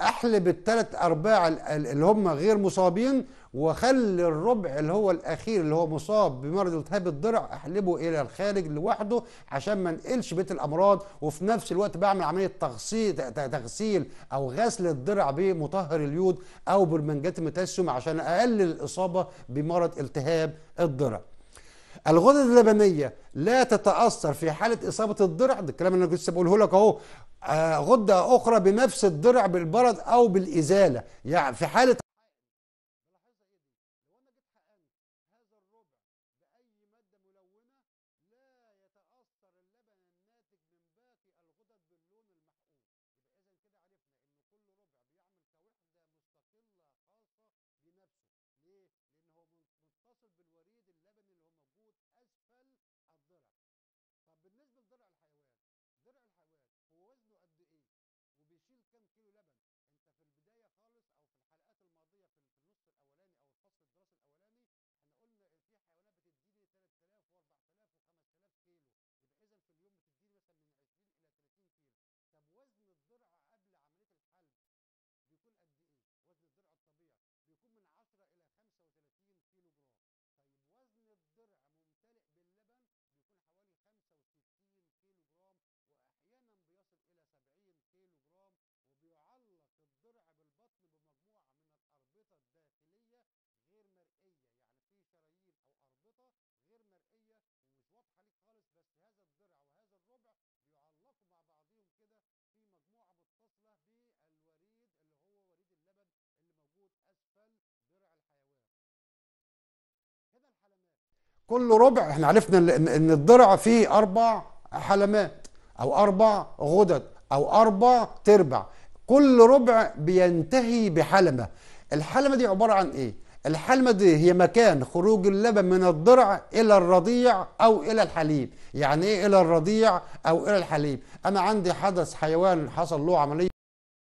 A: احلب الثلاث ارباع اللي هم غير مصابين وخلي الربع اللي هو الاخير اللي هو مصاب بمرض التهاب الضرع احلبه الى الخارج لوحده عشان ما انقلش بيت الامراض وفي نفس الوقت بعمل عمليه تغسيل تغسيل او غسل الضرع بمطهر اليود او برمنجات ميتاسيوم عشان اقلل الاصابه بمرض التهاب الضرع. الغدد اللبنيه لا تتاثر في حاله اصابه الضرع ده الكلام اللي انا كنت بقوله لك اهو آه، غدة أخرى بنفس الدرع بالبرد أو بالإزالة يعني في حالة بالنسبه الحيوان الحيوان هتشيل كام كيلو لبن انت في البدايه خالص او في الحلقات الماضيه في النصف الاولاني او الفصل الدراسي الاولاني احنا قلنا في حيوانات بتديني 3000 و4000 و5000 كيلو يبقى اذا في اليوم بتديني مثلا من 20 الى 30 كيلو طب وزن الضرع قبل عمليه الحلب بيكون قد ايه وزن الضرع الطبيعي بيكون من 10 الى 35 كيلو جرام داخليه غير مرئيه يعني في شرايين او اربطه غير مرئيه ومش واضحه ليك خالص بس هذا وهذا الربع بيعلقوا مع بعضهم كده في مجموعه متصله بالوريد اللي هو وريد اللبن اللي موجود اسفل درع الحيوان هنا الحلمات كل ربع احنا عرفنا ان الضرع فيه اربع حلمات او اربع غدد او اربع تربع كل ربع بينتهي بحلمه الحلمة دي عبارة عن إيه؟ الحلمة دي هي مكان خروج اللبن من الضرع إلى الرضيع أو إلى الحليب يعني إيه إلى الرضيع أو إلى الحليب أنا عندي حدث حيوان حصل له عملية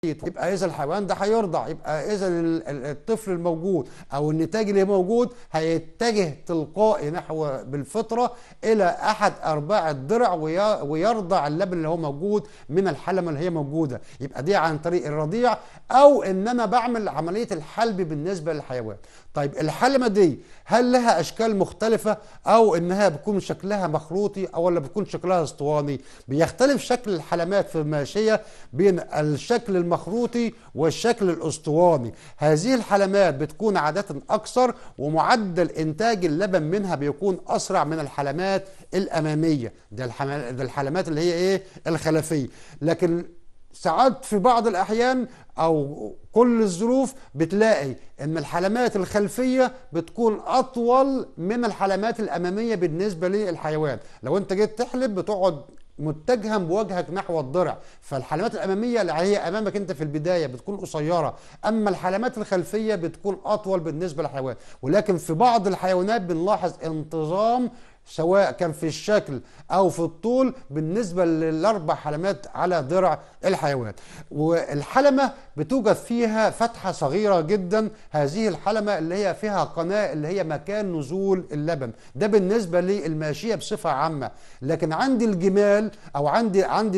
A: يبقى اذا الحيوان ده هيرضع يبقى اذا الطفل الموجود او النتاج اللي موجود هيتجه تلقائي نحو بالفطره الى احد ارباع الدرع ويرضع اللبن اللي هو موجود من الحلمه اللي هي موجوده يبقى دي عن طريق الرضيع او ان انا بعمل عمليه الحلب بالنسبه للحيوان طيب الحلمة دي هل لها أشكال مختلفة أو إنها بيكون شكلها مخروطي أو ولا بيكون شكلها اسطواني بيختلف شكل الحلمات في الماشية بين الشكل المخروطي والشكل الاسطواني هذه الحلمات بتكون عادة أكثر ومعدل إنتاج اللبن منها بيكون أسرع من الحلمات الأمامية ده, ده الحلمات اللي هي إيه الخلفية لكن ساعات في بعض الأحيان أو كل الظروف بتلاقي ان الحلمات الخلفيه بتكون اطول من الحلمات الاماميه بالنسبه للحيوان لو انت جيت تحلب بتقعد متجها بوجهك نحو الضرع فالحلمات الاماميه اللي هي امامك انت في البدايه بتكون قصيره اما الحلمات الخلفيه بتكون اطول بالنسبه للحيوان ولكن في بعض الحيوانات بنلاحظ انتظام سواء كان في الشكل او في الطول بالنسبه للاربع حلمات على ضرع الحيوان والحلمه بتوجد فيها فتحة صغيرة جدا هذه الحلمة اللي هي فيها قناة اللي هي مكان نزول اللبن ده بالنسبة للماشية بصفة عامة لكن عند الجمال أو عند عند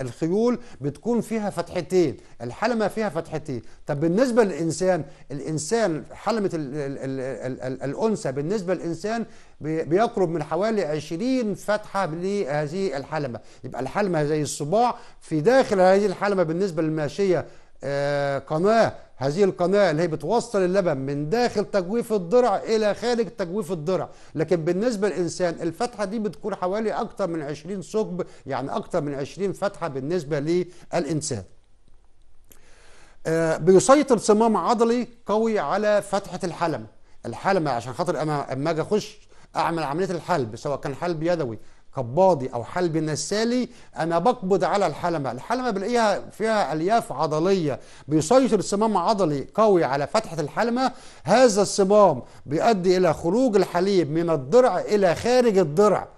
A: الخيول بتكون فيها فتحتين الحلمة فيها فتحتين طب بالنسبة للإنسان الإنسان حلمة الأنثى بالنسبة للإنسان بيقرب من حوالي 20 فتحة لهذه الحلمة يبقى الحلمة زي الصباع في داخل هذه الحلمة بالنسبة للماشية آه، قناة هذه القناة اللي هي بتوصل اللبن من داخل تجويف الضرع إلى خارج تجويف الضرع لكن بالنسبة للإنسان الفتحة دي بتكون حوالي أكتر من 20 ثقب يعني أكتر من 20 فتحة بالنسبة للإنسان آه، بيسيطر صمام عضلي قوي على فتحة الحلم الحلم عشان خاطر أنا أما أجي أخش أعمل عملية الحلب سواء كان حلب يدوي قباضي او حلب نسالي انا بقبض على الحلمه الحلمه بلاقيها فيها الياف عضليه بيسيطر صمام عضلي قوي على فتحه الحلمه هذا الصمام بيؤدي الى خروج الحليب من الضرع الى خارج الضرع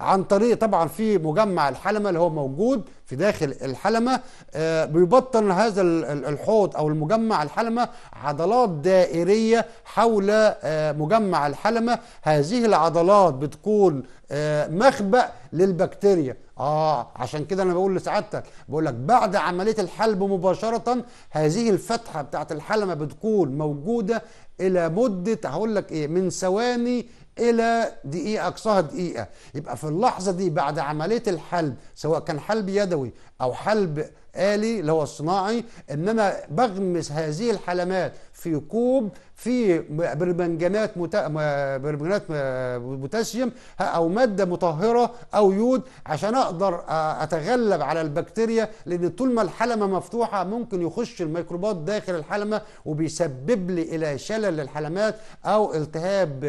A: عن طريق طبعا في مجمع الحلمه اللي هو موجود في داخل الحلمة آه، بيبطن هذا الحوض أو المجمع الحلمة عضلات دائرية حول آه، مجمع الحلمة هذه العضلات بتكون آه، مخبأ للبكتيريا اه عشان كده انا بقول لسعادتك بقول لك بعد عمليه الحلب مباشره هذه الفتحه بتاعت الحلمه بتكون موجوده الى مده هقول لك ايه من ثواني الى دقيقه اقصاها دقيقه يبقى في اللحظه دي بعد عمليه الحلب سواء كان حلب يدوي او حلب آلي اللي هو الصناعي ان انا بغمس هذه الحلمات في كوب في برمنجانات متا... برمنجانات بوتاسيوم او ماده مطهره او يود عشان اقدر اتغلب على البكتيريا لان طول ما الحلمه مفتوحه ممكن يخش الميكروبات داخل الحلمه وبيسبب لي الى شلل للحلمات او التهاب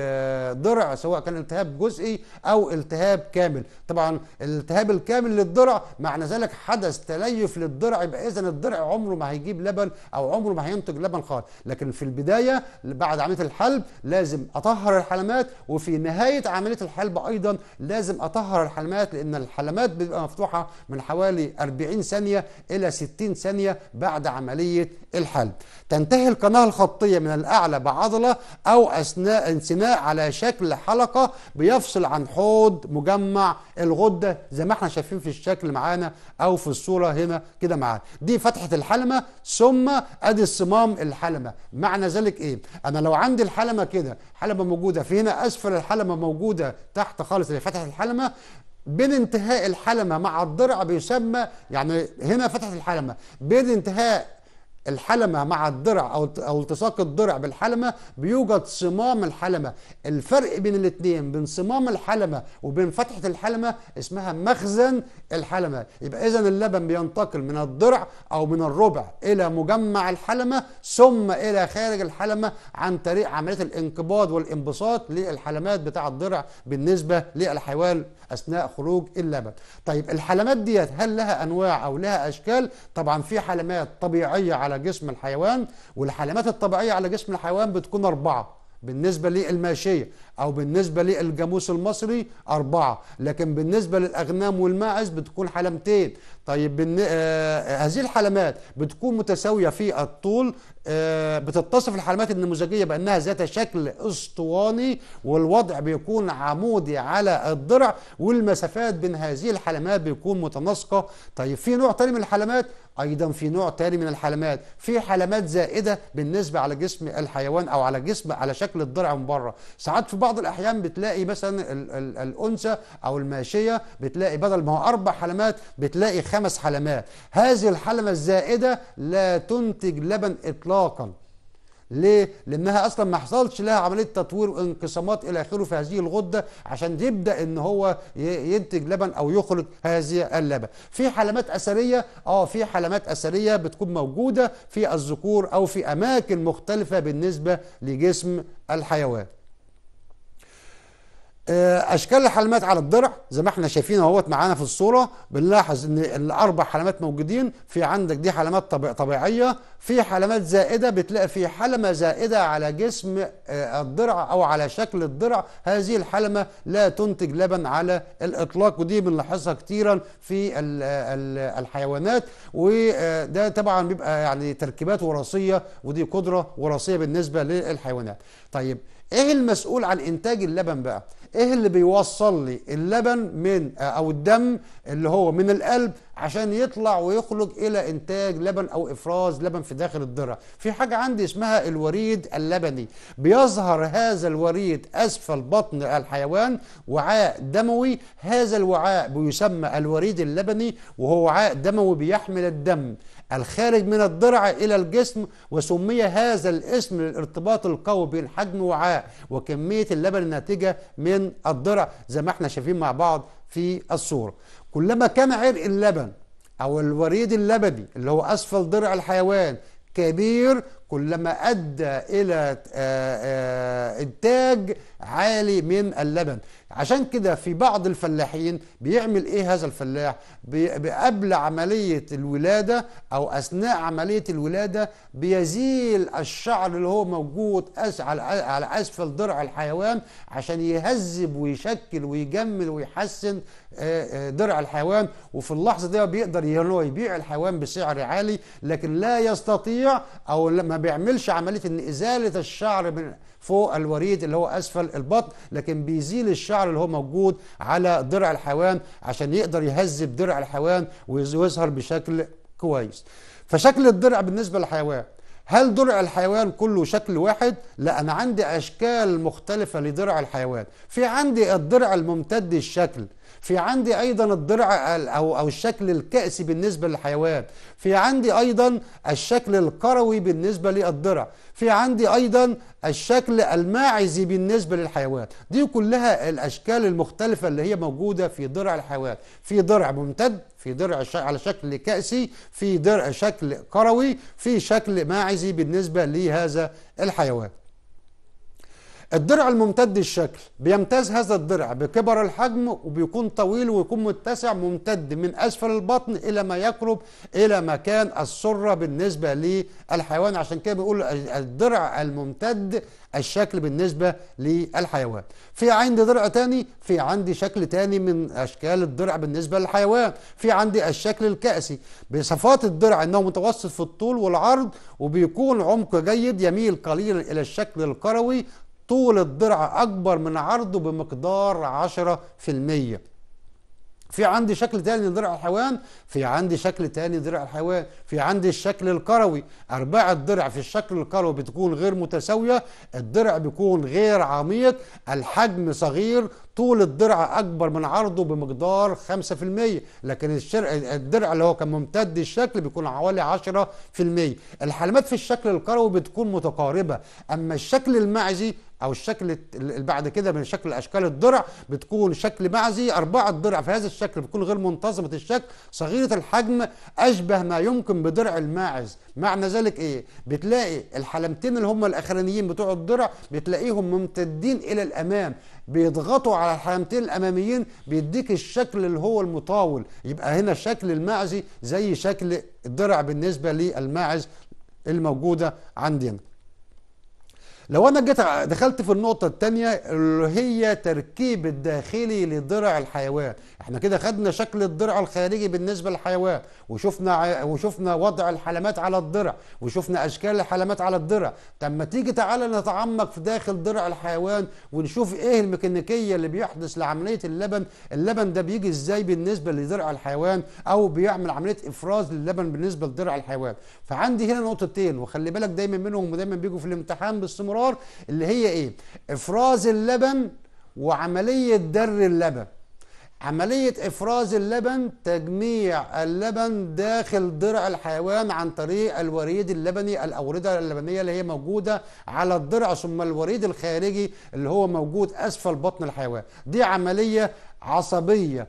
A: ضرع آه، سواء كان التهاب جزئي او التهاب كامل طبعا الالتهاب الكامل للضرع معنى ذلك حد حدث تليف للضرع يبقى اذا الضرع عمره ما هيجيب لبن او عمره ما هينتج لبن خالص لكن في البدايه بعد عمليه الحلب لازم اطهر الحلمات وفي نهايه عمليه الحلب ايضا لازم اطهر الحلمات لان الحلمات بتبقى مفتوحه من حوالي 40 ثانيه الى 60 ثانيه بعد عمليه الحلب تنتهي القناه الخطيه من الاعلى بعضله او اثناء انسناء على شكل حلقه بيفصل عن حوض مجمع الغده زي ما احنا شايفين في الشكل معانا او في في الصورة هنا كده معاه دي فتحة الحلمة ثم ادي الصمام الحلمة معنى ذلك ايه انا لو عندي الحلمة كده حلمة موجودة في هنا اسفل الحلمة موجودة تحت خالص اللي فتحة الحلمة بين انتهاء الحلمة مع الضرع بيسمى يعني هنا فتحة الحلمة بين انتهاء الحلمة مع الدرع أو أو التصاق الدرع بالحلمة بيوجد صمام الحلمة الفرق بين الاثنين بين صمام الحلمة وبين فتحة الحلمة اسمها مخزن الحلمة يبقى إذا اللبن بينتقل من الدرع أو من الربع إلى مجمع الحلمة ثم إلى خارج الحلمة عن طريق عملية الانقباض والانبساط للحلمات بتاع الدرع بالنسبة للحيوان أثناء خروج اللبن طيب الحلمات ديت هل لها أنواع أو لها أشكال طبعا في حلمات طبيعية على على جسم الحيوان والعلامات الطبيعية على جسم الحيوان بتكون أربعة بالنسبة للماشية أو بالنسبة للجاموس المصري أربعة لكن بالنسبة للأغنام والماعز بتكون حلمتين طيب بالن... آه،, آه هذه الحلمات بتكون متساوية في الطول آه بتتصف الحلمات النموذجية بأنها ذات شكل اسطواني والوضع بيكون عمودي على الضرع والمسافات بين هذه الحلمات بيكون متناسقة طيب في نوع تاني من الحلمات ايضا في نوع تاني من الحلمات في حلمات زائده بالنسبه على جسم الحيوان او على جسم على شكل الضرع من بره ساعات في بعض بعض الأحيان بتلاقي مثلا ال ال الأنثى أو الماشية بتلاقي بدل ما هو أربع حلمات بتلاقي خمس حلمات هذه الحلمة الزائدة لا تنتج لبن إطلاقا ليه؟ لأنها أصلا ما حصلش لها عملية تطوير وانقسامات إلى آخره في هذه الغدة عشان يبدأ إن هو ينتج لبن أو يخرج هذه اللبن. في حلمات أثرية؟ آه في حلمات أثرية بتكون موجودة في الذكور أو في أماكن مختلفة بالنسبة لجسم الحيوان. آه، اشكال الحلمات على الضرع زي ما احنا شايفين اهوت معانا في الصوره بنلاحظ ان الاربع حلمات موجودين في عندك دي حلمات طبيعيه في حلمات زائده بتلاقي في حلمه زائده على جسم آه، الضرع او على شكل الضرع هذه الحلمه لا تنتج لبن على الاطلاق ودي بنلاحظها كثيرا في الحيوانات وده آه، طبعا بيبقى يعني تركيبات وراثيه ودي قدره وراثيه بالنسبه للحيوانات طيب ايه المسؤول عن انتاج اللبن بقى ايه اللي بيوصل لي اللبن من آه، او الدم اللي هو من القلب عشان يطلع ويخرج الى انتاج لبن او افراز لبن في داخل الضرع في حاجه عندي اسمها الوريد اللبني بيظهر هذا الوريد اسفل بطن الحيوان وعاء دموي هذا الوعاء بيسمى الوريد اللبني وهو وعاء دموي بيحمل الدم الخارج من الضرع إلى الجسم وسمي هذا الاسم للارتباط القوي بين حجم وعاء وكمية اللبن الناتجة من الضرع زي ما احنا شايفين مع بعض في الصورة كلما كان عرق اللبن أو الوريد اللبني اللي هو أسفل ضرع الحيوان كبير كلما أدى إلى آه، آه، إنتاج عالي من اللبن عشان كده في بعض الفلاحين بيعمل ايه هذا الفلاح قبل عملية الولادة او اثناء عملية الولادة بيزيل الشعر اللي هو موجود على اسفل درع الحيوان عشان يهذب ويشكل ويجمل ويحسن آه، آه، درع الحيوان وفي اللحظة دي بيقدر هو يبيع الحيوان بسعر عالي لكن لا يستطيع او ما بيعملش عملية ان ازالة الشعر من فوق الوريد اللي هو اسفل البطن لكن بيزيل الشعر اللي هو موجود على درع الحيوان عشان يقدر يهذب درع الحيوان ويظهر بشكل كويس فشكل الدرع بالنسبه للحيوان هل درع الحيوان كله شكل واحد؟ لا أنا عندي أشكال مختلفة لدرع الحيوان في عندي الدرع الممتد الشكل في عندي ايضا الضرع او او الشكل الكأسي بالنسبه للحيوان في عندي ايضا الشكل القروي بالنسبه للضرع في عندي ايضا الشكل الماعزي بالنسبه للحيوان دي كلها الاشكال المختلفه اللي هي موجوده في درع الحيوان في درع ممتد في درع على شكل كأسي في درع شكل كروي في شكل ماعزي بالنسبة لهذا الحيوان الدرع الممتد الشكل بيمتاز هذا الدرع بكبر الحجم وبيكون طويل ويكون متسع ممتد من اسفل البطن الى ما يقرب الى مكان السره بالنسبه للحيوان عشان كده بيقول الدرع الممتد الشكل بالنسبه للحيوان في عندي درع تاني في عندي شكل تاني من اشكال الدرع بالنسبه للحيوان في عندي الشكل الكأسي بصفات الدرع انه متوسط في الطول والعرض وبيكون عمق جيد يميل قليلا الى الشكل الكروي طول الضرع أكبر من عرضه بمقدار 10% في عندي شكل تاني لدرع الحيوان في عندي شكل تاني لدرع الحيوان في عندي الشكل الكروي أرباع الضرع في الشكل الكروي بتكون غير متساوية الضرع بيكون غير عميق الحجم صغير طول الضرع أكبر من عرضه بمقدار 5% لكن الشرع الدرع اللي هو كان ممتد الشكل بيكون حوالي 10% الحلمات في الشكل الكروي بتكون متقاربة أما الشكل المعزي او الشكل اللي بعد كده من شكل اشكال الدرع بتكون شكل معزي اربعه درع في هذا الشكل بتكون غير منتظمه الشكل صغيره الحجم اشبه ما يمكن بدرع الماعز معنى ذلك ايه بتلاقي الحلمتين اللي هم الاخرانيين بتوع الدرع بتلاقيهم ممتدين الى الامام بيضغطوا على الحلمتين الاماميين بيديك الشكل اللي هو المطاول يبقى هنا شكل المعزي زي شكل الدرع بالنسبه للماعز الموجوده عندنا لو انا جيت دخلت في النقطه الثانيه اللي هي تركيب الداخلي لدرع الحيوان احنا كده خدنا شكل الدرع الخارجي بالنسبه للحيوان وشفنا وشفنا وضع الحلمات على الدرع، وشفنا اشكال الحلمات على الدرع، طب ما تيجي تعالى نتعمق في داخل درع الحيوان ونشوف ايه الميكانيكيه اللي بيحدث لعمليه اللبن اللبن ده بيجي ازاي بالنسبه لدرع الحيوان او بيعمل عمليه افراز للبن بالنسبه لدرع الحيوان فعندي هنا نقطتين وخلي بالك دايما منهم ودايما بيجوا في الامتحان باستمرار الافرار اللي هي ايه افراز اللبن وعمليه در اللبن عملية إفراز اللبن تجميع اللبن داخل درع الحيوان عن طريق الوريد اللبني الأوردة اللبنية اللي هي موجودة على الدرع ثم الوريد الخارجي اللي هو موجود أسفل بطن الحيوان دي عملية عصبية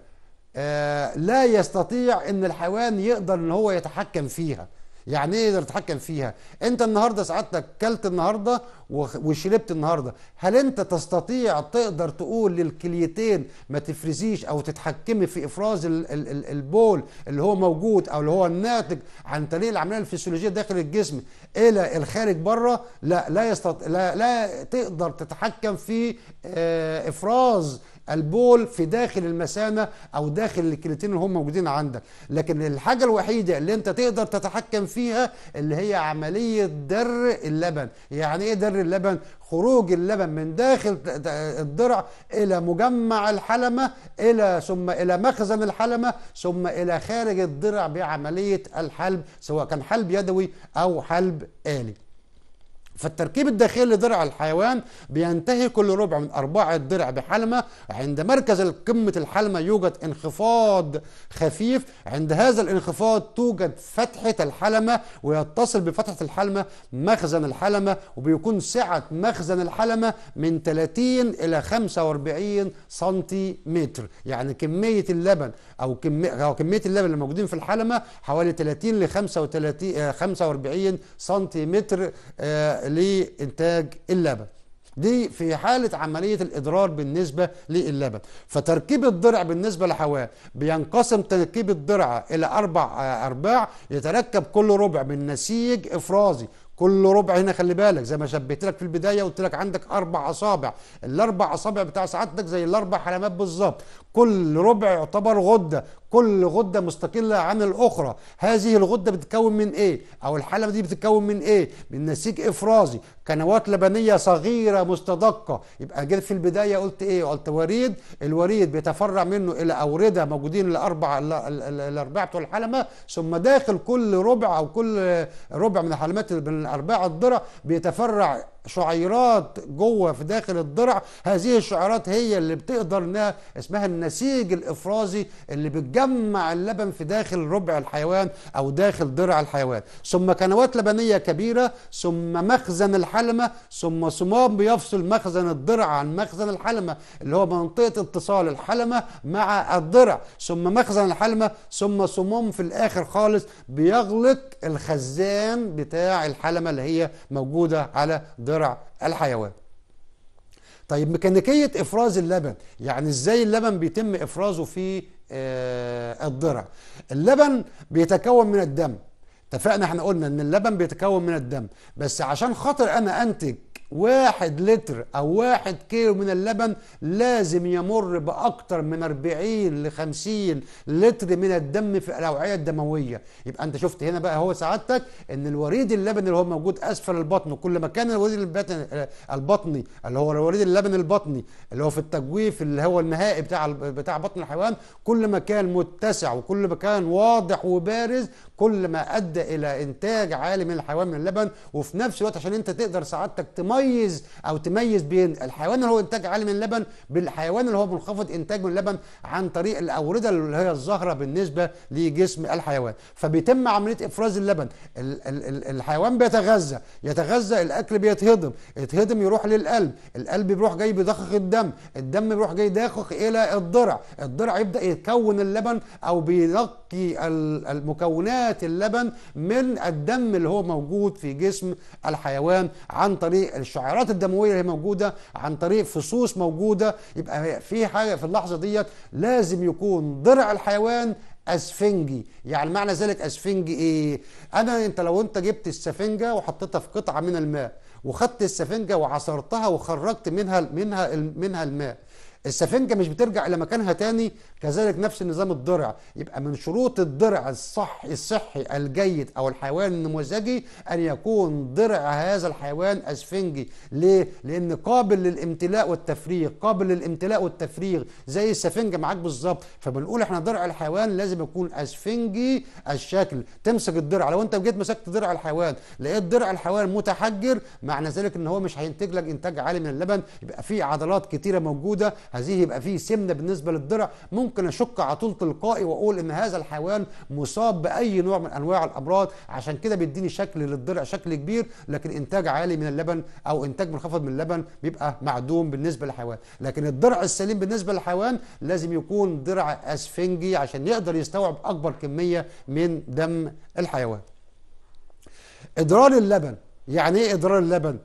A: آه لا يستطيع أن الحيوان يقدر أن هو يتحكم فيها يعني ايه يقدر يتحكم فيها انت النهارده سعادتك كلت النهارده وشربت النهارده هل انت تستطيع تقدر تقول للكليتين ما تفرزيش او تتحكمي في افراز البول اللي هو موجود او اللي هو الناتج عن طريق العمليه الفسيولوجيه داخل الجسم الى الخارج بره لا لا يستط... لا, لا تقدر تتحكم في آه، افراز البول في داخل المثانه او داخل الكليتين اللي هم موجودين عندك لكن الحاجه الوحيده اللي انت تقدر تتحكم فيها اللي هي عمليه در اللبن يعني ايه در اللبن خروج اللبن من داخل الضرع الى مجمع الحلمه الى ثم الى مخزن الحلمه ثم الى خارج الضرع بعمليه الحلب سواء كان حلب يدوي او حلب آلي فالتركيب الداخلي لدرع الحيوان بينتهي كل ربع من أرباع درع بحلمة عند مركز قمة الحلمة يوجد انخفاض خفيف عند هذا الانخفاض توجد فتحة الحلمة ويتصل بفتحة الحلمة مخزن الحلمة وبيكون سعة مخزن الحلمة من 30 إلى 45 سنتيمتر يعني كمية اللبن أو كمية اللبن اللي موجودين في الحلمة حوالي 30 ل 35 45 سنتيمتر آه، لإنتاج اللبن دي في حالة عملية الإدرار بالنسبة للبن فتركيب الضرع بالنسبة لحواء بينقسم تركيب الضرع إلى أربع آه، أرباع يتركب كل ربع من نسيج إفرازي كل ربع هنا خلي بالك زي ما شبهت لك في البدايه قلت لك عندك اربع اصابع الاربع اصابع بتاع سعادتك زي الاربع حلمات بالظبط كل ربع يعتبر غدة كل غدة مستقلة عن الأخرى هذه الغدة بتتكون من إيه أو الحلبة دي بتتكون من إيه من نسيج إفرازي قنوات لبنية صغيرة مستدقة يبقى جيت في البداية قلت إيه قلت وريد الوريد بيتفرع منه إلى أوردة موجودين الأربع الأربعة بتوع الحلمة ثم داخل كل ربع أو كل ربع من الحلمات من الأربعة الضرع بيتفرع شعيرات جوه في داخل الضرع هذه الشعيرات هي اللي بتقدر انها اسمها النسيج الافرازي اللي بتجمع اللبن في داخل ربع الحيوان او داخل درع الحيوان ثم قنوات لبنيه كبيره ثم مخزن الحلمه ثم صمام بيفصل مخزن الضرع عن مخزن الحلمه اللي هو منطقه اتصال الحلمه مع الضرع ثم مخزن الحلمه ثم صمام في الاخر خالص بيغلق الخزان بتاع الحلمه اللي هي موجوده على درع الحيوان طيب ميكانيكية إفراز اللبن يعني إزاي اللبن بيتم إفرازه في آه، الضرع اللبن بيتكون من الدم اتفقنا احنا قلنا ان اللبن بيتكون من الدم بس عشان خاطر انا انتج واحد لتر أو واحد كيلو من اللبن لازم يمر بأكتر من 40 ل 50 لتر من الدم في الأوعية الدموية يبقى أنت شفت هنا بقى هو سعادتك إن الوريد اللبن اللي هو موجود أسفل البطن كل ما كان الوريد البطن البطني اللي هو الوريد اللبن البطني اللي هو في التجويف اللي هو النهائي بتاع بتاع بطن الحيوان كل ما كان متسع وكل ما كان واضح وبارز كل ما ادى الى انتاج عالي من الحيوان من اللبن وفي نفس الوقت عشان انت تقدر سعادتك تميز او تميز بين الحيوان اللي هو انتاج عالي من اللبن بالحيوان اللي هو منخفض انتاج من اللبن عن طريق الاورده اللي هي الزهره بالنسبه لجسم الحيوان فبيتم عمليه افراز اللبن ال ال ال الحيوان بيتغذى يتغذى الاكل بيتهضم يتهضم يروح للقلب القلب بيروح جاي بيضخخ الدم الدم بيروح جاي داخخ الى الضرع الضرع يبدا يكون اللبن او بينقي نقي المكونات اللبن من الدم اللي هو موجود في جسم الحيوان عن طريق الشعيرات الدمويه اللي هي موجوده عن طريق فصوص موجوده يبقى في حاجه في اللحظه ديت لازم يكون ضرع الحيوان اسفنجي يعني معنى ذلك اسفنجي ايه انا انت لو انت جبت السفنجه وحطيتها في قطعه من الماء وخدت السفنجه وعصرتها وخرجت منها منها منها الماء السفنجة مش بترجع إلى مكانها تاني كذلك نفس نظام الضرع يبقى من شروط الضرع الصح الصحي الجيد أو الحيوان النموذجي أن يكون ضرع هذا الحيوان أسفنجي ليه؟ لأن قابل للامتلاء والتفريغ قابل للامتلاء والتفريغ زي السفنجة معاك بالظبط فبنقول احنا ضرع الحيوان لازم يكون أسفنجي الشكل تمسك الضرع لو أنت جيت مسكت ضرع الحيوان لقيت ضرع الحيوان متحجر معنى ذلك ان هو مش هينتج لك انتاج عالي من اللبن يبقى في عضلات كتيره موجوده هذه يبقى فيه سمنه بالنسبه للضرع ممكن اشك على طول تلقائي واقول ان هذا الحيوان مصاب باي نوع من انواع الامراض عشان كده بيديني شكل للضرع شكل كبير لكن انتاج عالي من اللبن او انتاج منخفض من اللبن بيبقى معدوم بالنسبه للحيوان لكن الضرع السليم بالنسبه للحيوان لازم يكون درع اسفنجي عشان يقدر يستوعب اكبر كميه من دم الحيوان ادرار اللبن يعني ايه ادرار اللبن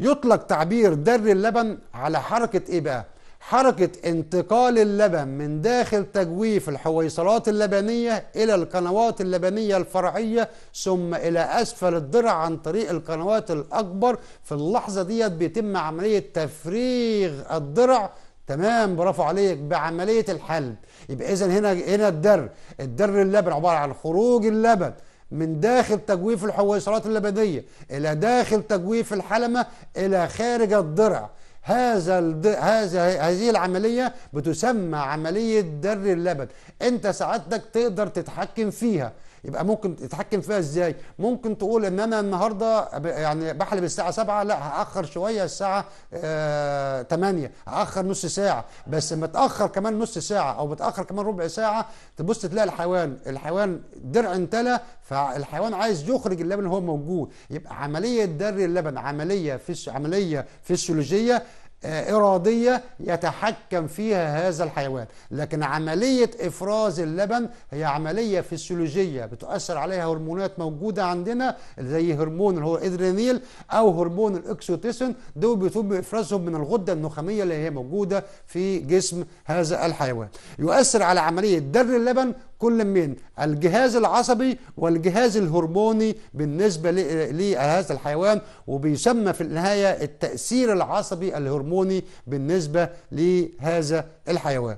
A: يطلق تعبير در اللبن على حركه ايه بقى حركة انتقال اللبن من داخل تجويف الحويصلات اللبنية إلى القنوات اللبنية الفرعية ثم إلى أسفل الدرع عن طريق القنوات الأكبر في اللحظة ديت بيتم عملية تفريغ الدرع تمام برافو عليك بعملية الحلب يبقى إذا هنا هنا الدر الدر اللبن عبارة عن خروج اللبن من داخل تجويف الحويصلات اللبنية إلى داخل تجويف الحلمة إلى خارج الضرع هذا الد... هذا هذه العمليه بتسمى عمليه در اللبن انت سعادتك تقدر تتحكم فيها يبقى ممكن تتحكم فيها ازاي ممكن تقول ان انا النهارده يعني بحلب الساعه 7 لا هاخر شويه الساعه آه 8 هاخر نص ساعه بس متاخر كمان نص ساعه او متاخر كمان ربع ساعه تبص تلاقي الحيوان الحيوان درع انتلى فالحيوان عايز يخرج اللبن اللي هو موجود يبقى عمليه در اللبن عمليه في عمليه فسيولوجيه إرادية يتحكم فيها هذا الحيوان لكن عملية إفراز اللبن هي عملية فسيولوجية بتؤثر عليها هرمونات موجودة عندنا زي هرمون اللي هو الإدرينيل أو هرمون الأكسوتيسن دول بيتم إفرازهم من الغدة النخامية اللي هي موجودة في جسم هذا الحيوان يؤثر على عملية در اللبن كل من الجهاز العصبي والجهاز الهرموني بالنسبة لهذا الحيوان وبيسمى في النهاية التأثير العصبي الهرموني بالنسبة لهذا الحيوان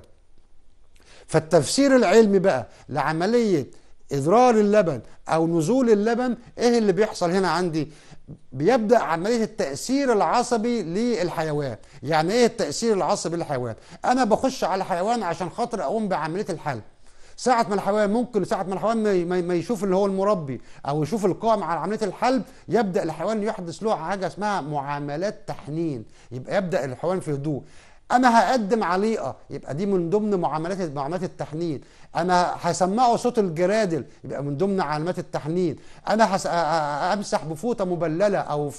A: فالتفسير العلمي بقى لعملية إدرار اللبن أو نزول اللبن إيه اللي بيحصل هنا عندي بيبدا عمليه التاثير العصبي للحيوان يعني ايه التاثير العصبي للحيوان انا بخش على حيوان عشان خاطر اقوم بعمليه الحلب ساعة ما الحيوان ممكن ساعة ما الحيوان ما يشوف اللي هو المربي أو يشوف القائم على عملية الحلب يبدأ الحيوان يحدث له حاجة اسمها معاملات تحنين يبقى يبدأ الحيوان في هدوء انا هقدم عليقه يبقى دي من ضمن معاملات معاملات التحنين انا هسمعه صوت الجرادل يبقى من ضمن علامات التحنين انا همسح بفوطه مبلله او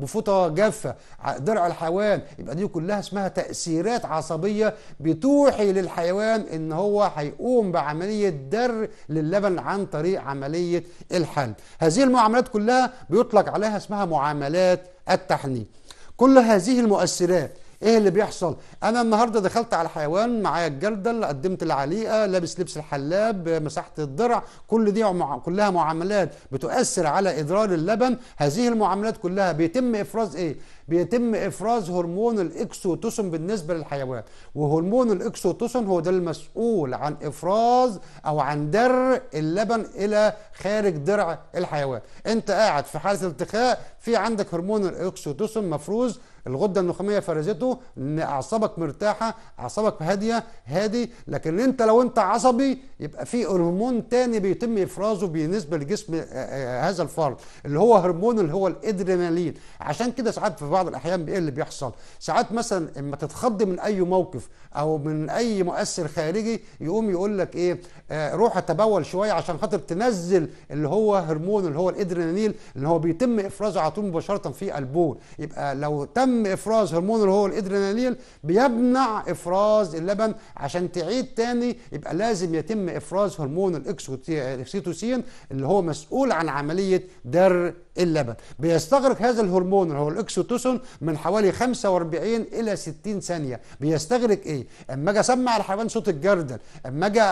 A: بفوطه جافه درع الحيوان يبقى دي كلها اسمها تاثيرات عصبيه بتوحي للحيوان ان هو هيقوم بعمليه در للبن عن طريق عمليه الحل هذه المعاملات كلها بيطلق عليها اسمها معاملات التحنين كل هذه المؤثرات ايه اللي بيحصل انا النهارده دخلت على حيوان معايا الجردل قدمت العليقه لابس لبس الحلاب مساحه الضرع كل دي مع... كلها معاملات بتؤثر على ادرار اللبن هذه المعاملات كلها بيتم افراز ايه بيتم افراز هرمون الاكسوتوسن بالنسبه للحيوان وهرمون الاكسوتوسن هو ده المسؤول عن افراز او عن در اللبن الى خارج درع الحيوان انت قاعد في حاله التخاء في عندك هرمون الاكسوتوسن مفروز الغده النخاميه فرزته ان اعصابك مرتاحه اعصابك هاديه هادي لكن انت لو انت عصبي يبقى في هرمون تاني بيتم افرازه بالنسبه لجسم آه، آه، هذا الفرد اللي هو هرمون اللي هو الادرينالين عشان كده ساعات في بعض الاحيان ايه اللي بيحصل ساعات مثلا اما تتخض من اي موقف او من اي مؤثر خارجي يقوم يقول لك ايه آه روح اتبول شويه عشان خاطر تنزل اللي هو هرمون اللي هو الادرينالين اللي هو بيتم افرازه على طول مباشره في البول يبقى لو تم تم افراز هرمون اللي هو الادرينالين بيمنع افراز اللبن عشان تعيد تاني يبقى لازم يتم افراز هرمون الاكسيتوسين اللي هو مسؤول عن عمليه درء اللبن بيستغرق هذا الهرمون هو الاكسيتوسين من حوالي 45 الى 60 ثانيه بيستغرق ايه اما اجي اسمع الحيوان صوت الجردل اما اجي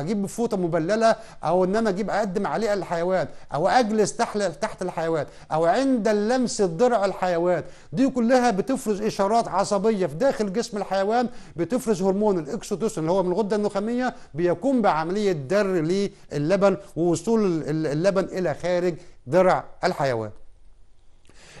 A: اجيب فوطه مبلله او ان انا اجيب اقدم عليها الحيوان او اجلس تحت تحت الحيوان او عند لمس الضرع الحيوان دي كلها بتفرز اشارات عصبيه في داخل جسم الحيوان بتفرز هرمون الاكسيتوسين اللي هو من الغده النخاميه بيقوم بعمليه در للبن ووصول اللبن الى خارج درع الحيوان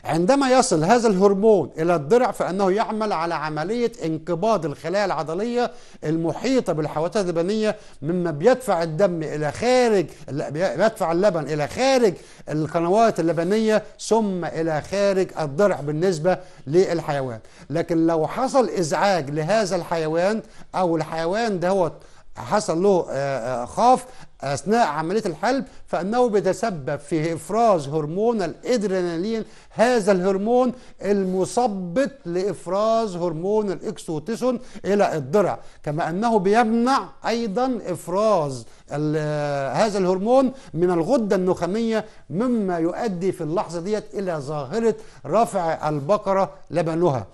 A: عندما يصل هذا الهرمون إلى الدرع فإنه يعمل على عملية انقباض الخلايا العضلية المحيطة بالحوافز اللبنية مما بيدفع الدم إلى خارج بيدفع اللبن إلى خارج القنوات اللبنية ثم إلى خارج الضرع بالنسبة للحيوان لكن لو حصل إزعاج لهذا الحيوان أو الحيوان دهوت حصل له آه، آه، خاف اثناء عمليه الحلب فانه بيتسبب في افراز هرمون الادرينالين هذا الهرمون المثبط لافراز هرمون الاكسوتيسون الى الضرع كما انه بيمنع ايضا افراز آه، هذا الهرمون من الغده النخاميه مما يؤدي في اللحظه ديت الى ظاهره رفع البقره لبنها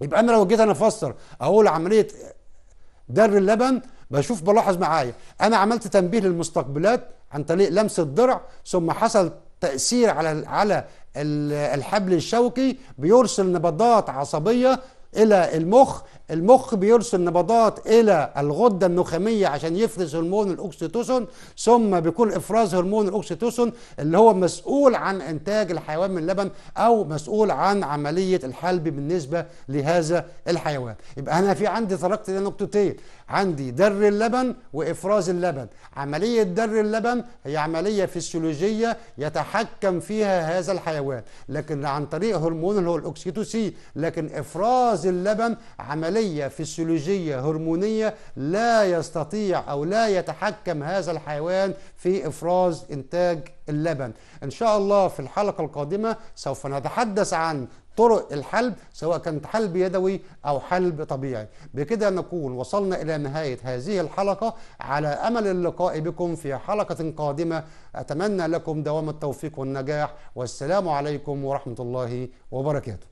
A: يبقى انا لو جيت انا افسر اقول عمليه در اللبن بشوف بلاحظ معايا انا عملت تنبيه للمستقبلات عن طريق لمسه الدرع ثم حصل تاثير على على الحبل الشوكي بيرسل نبضات عصبيه الى المخ المخ بيرسل نبضات الى الغده النخاميه عشان يفرز هرمون الاكسيتوسن ثم بيكون افراز هرمون الاكسيتوسن اللي هو مسؤول عن انتاج الحيوان من اللبن او مسؤول عن عمليه الحلب بالنسبه لهذا الحيوان يبقى انا في عندي تركت نقطتين عندي در اللبن وافراز اللبن عمليه در اللبن هي عمليه فسيولوجيه يتحكم فيها هذا الحيوان لكن عن طريق هرمون اللي هو الاكسيتوسين لكن افراز اللبن عمليه عملية فسيولوجية هرمونية لا يستطيع أو لا يتحكم هذا الحيوان في إفراز إنتاج اللبن إن شاء الله في الحلقة القادمة سوف نتحدث عن طرق الحلب سواء كانت حلب يدوي أو حلب طبيعي بكده نكون وصلنا إلى نهاية هذه الحلقة على أمل اللقاء بكم في حلقة قادمة أتمنى لكم دوام التوفيق والنجاح والسلام عليكم ورحمة الله وبركاته